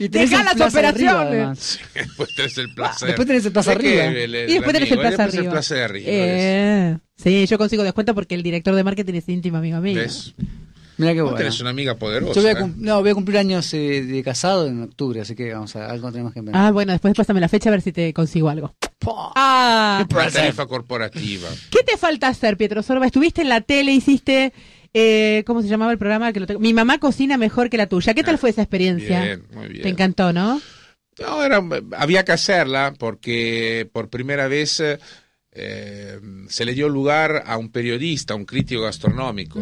y te Dejá operaciones. después tenés el placer. Después tenés el arriba. y después tenés el placer arriba. Eh, sí, yo consigo descuento porque el director de marketing es íntimo amigo mío. Mira qué bueno. Tenés una amiga poderosa. Yo voy a, ¿eh? no, voy a cumplir años eh, de casado en octubre, así que vamos a algo tenemos que ver. Ah, bueno, después pásame la fecha a ver si te consigo algo. ¡Pum! Ah, ¿Qué tarifa corporativa. ¿Qué te falta hacer, Pietro Sorba? Estuviste en la tele, hiciste eh, ¿Cómo se llamaba el programa? Que Mi mamá cocina mejor que la tuya. ¿Qué tal ah, fue esa experiencia? Bien, muy bien. Te encantó, ¿no? No, era, había que hacerla porque por primera vez eh, eh, se le dio lugar a un periodista, a un crítico gastronómico.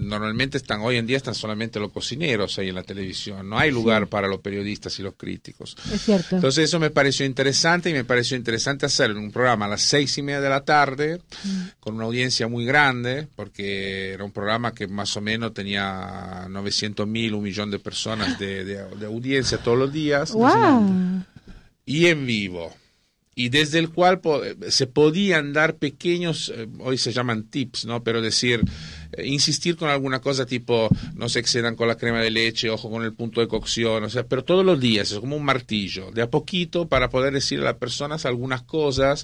normalmente están, hoy en día están solamente los cocineros ahí en la televisión. No hay lugar para los periodistas y los críticos. Entonces eso me pareció interesante y me pareció interesante hacer un programa a las seis y media de la tarde mm. con una audiencia muy grande porque era un programa que más o menos tenía 900 mil, un millón de personas de, audiencia todos los días. Y en vivo y desde el cual eh, se podían dar pequeños, eh, hoy se llaman tips, ¿no? Pero decir, eh, insistir con alguna cosa tipo, no se excedan con la crema de leche, ojo con el punto de cocción, o sea, pero todos los días, es como un martillo, de a poquito para poder decir a las personas algunas cosas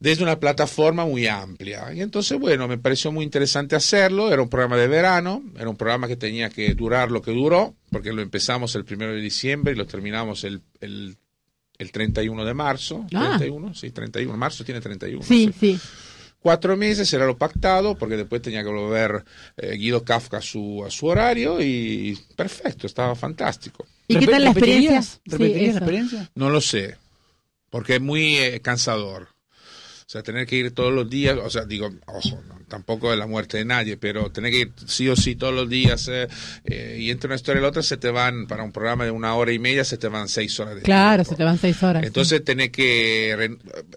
desde una plataforma muy amplia. Y entonces, bueno, me pareció muy interesante hacerlo, era un programa de verano, era un programa que tenía que durar lo que duró, porque lo empezamos el primero de diciembre y lo terminamos el el 31 de marzo. 31, ah. sí, 31. Marzo tiene 31. Sí, sí. Cuatro meses era lo pactado, porque después tenía que volver eh, Guido Kafka a su, su horario y perfecto, estaba fantástico. ¿Y qué tal la experiencia? la experiencia? No lo sé, porque es muy eh, cansador sea, tener que ir todos los días, o sea, digo, ojo, tampoco es la muerte de nadie, pero tener que ir sí o sí todos los días eh, eh, y entre una historia y la otra se te van, para un programa de una hora y media, se te van seis horas. De claro, se te van seis horas. Entonces, tener que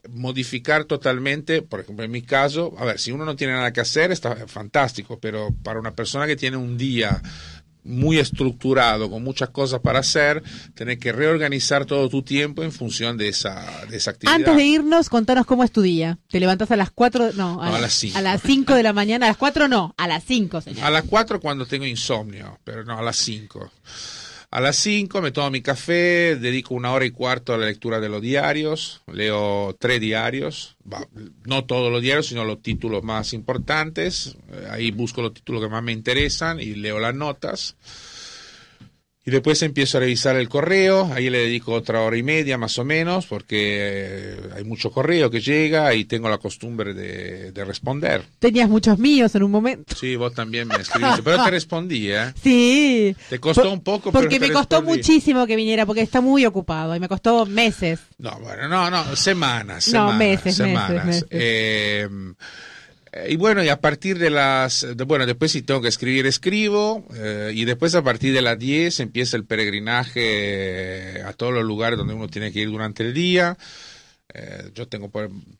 modificar totalmente, por ejemplo, en mi caso, a ver, si uno no tiene nada que hacer, está fantástico, pero para una persona que tiene un día muy estructurado, con muchas cosas para hacer, tener que reorganizar todo tu tiempo en función de esa, esa actividad. Antes de irnos, contanos cómo es tu día. ¿Te levantás a las 4? No, a, las 5. A las 5 de la mañana, a las 4 no, a las 5, señor. A las 4 cuando tengo insomnio, pero no, a las 5. A las 5 me tomo mi café, dedico una hora y cuarto a la lectura de los diarios, leo tres diarios, no todos los diarios, sino los títulos más importantes, eh, ahí busco los títulos que más me interesan y leo las notas. Y después empiezo a revisar el correo, ahí le dedico otra hora y media más o menos, porque eh, hay mucho correo que llega y tengo la costumbre de, responder. Tenías muchos míos en un momento. Sí, vos también me escribiste, pero te respondí, ¿eh? Sí. Te costó un poco, Porque me costó muchísimo que viniera, porque está muy ocupado y me costó meses. No, bueno, no, no, semanas. no, meses. Semanas. Eh, eh, y bueno, y a partir de las, bueno, después si tengo que escribir, escribo, eh, y después a partir de las 10 empieza el peregrinaje eh, a todos los lugares donde uno tiene que ir durante el día. yo tengo,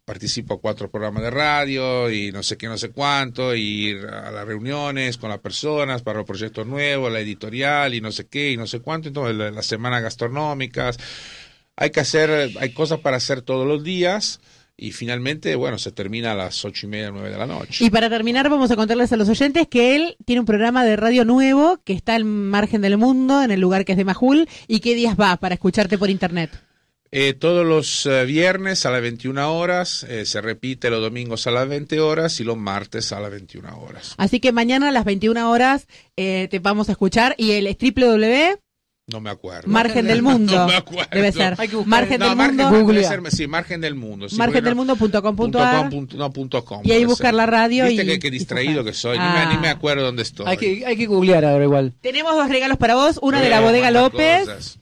participo a cuatro programas de radio y no sé qué, no sé cuánto, y ir a las reuniones con las personas para los proyectos nuevos, la editorial y no sé qué, y no sé cuánto, entonces las semanas gastronómicas. Hay que hacer, hay cosas para hacer todos los días y finalmente, bueno, se termina a las ocho y media, nueve de la noche. Y para terminar, vamos a contarles a los oyentes que él tiene un programa de radio nuevo que está al margen del mundo, en el lugar que es de Majul, y qué días va para escucharte por internet. Eh, todos los eh, viernes a las 21 horas, eh, se repite los domingos a las 20 horas y los martes a las 21 horas. Así que mañana a las 21 horas te vamos a escuchar y el es www no me acuerdo. Margen del mundo. no me acuerdo. Debe ser. margen del mundo. Google. sí, margen del mundo. Margen punto No, punto com, y ahí buscar la radio. Viste que, distraído que soy. Ni, me, ah. acuerdo dónde estoy. Hay que, hay que googlear ahora igual. Tenemos dos regalos para vos. Uno de la bodega López.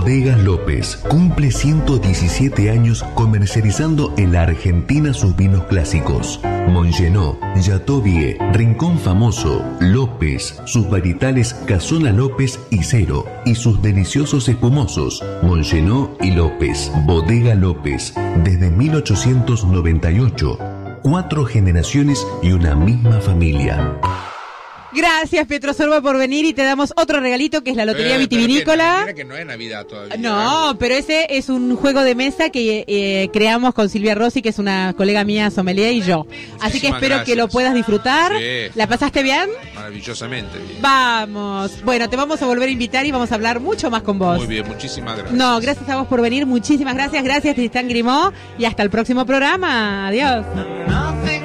Bodegas López cumple 117 años comercializando en la Argentina sus vinos clásicos. Mongenó, Yatobie, Rincón Famoso, López, sus varietales Casona López y Cero y sus deliciosos espumosos Mongenó y López. Bodega López, desde 1898. Cuatro generaciones y una misma familia. Gracias, Pietro Sorba, por venir y te damos otro regalito que es la Lotería eh, Vitivinícola. que, no es Navidad todavía. No, ¿eh? pero ese es un juego de mesa que eh, creamos con Silvia Rossi, que es una colega mía, sommelier, y yo. Así que espero que lo puedas disfrutar. ¿La pasaste bien? Maravillosamente Vamos. Bueno, te vamos a volver a invitar y vamos a hablar mucho más con vos. Muy bien, muchísimas gracias. No, gracias a vos por venir. Muchísimas gracias. Gracias, Tristán Grimó. Y hasta el próximo programa. Adiós.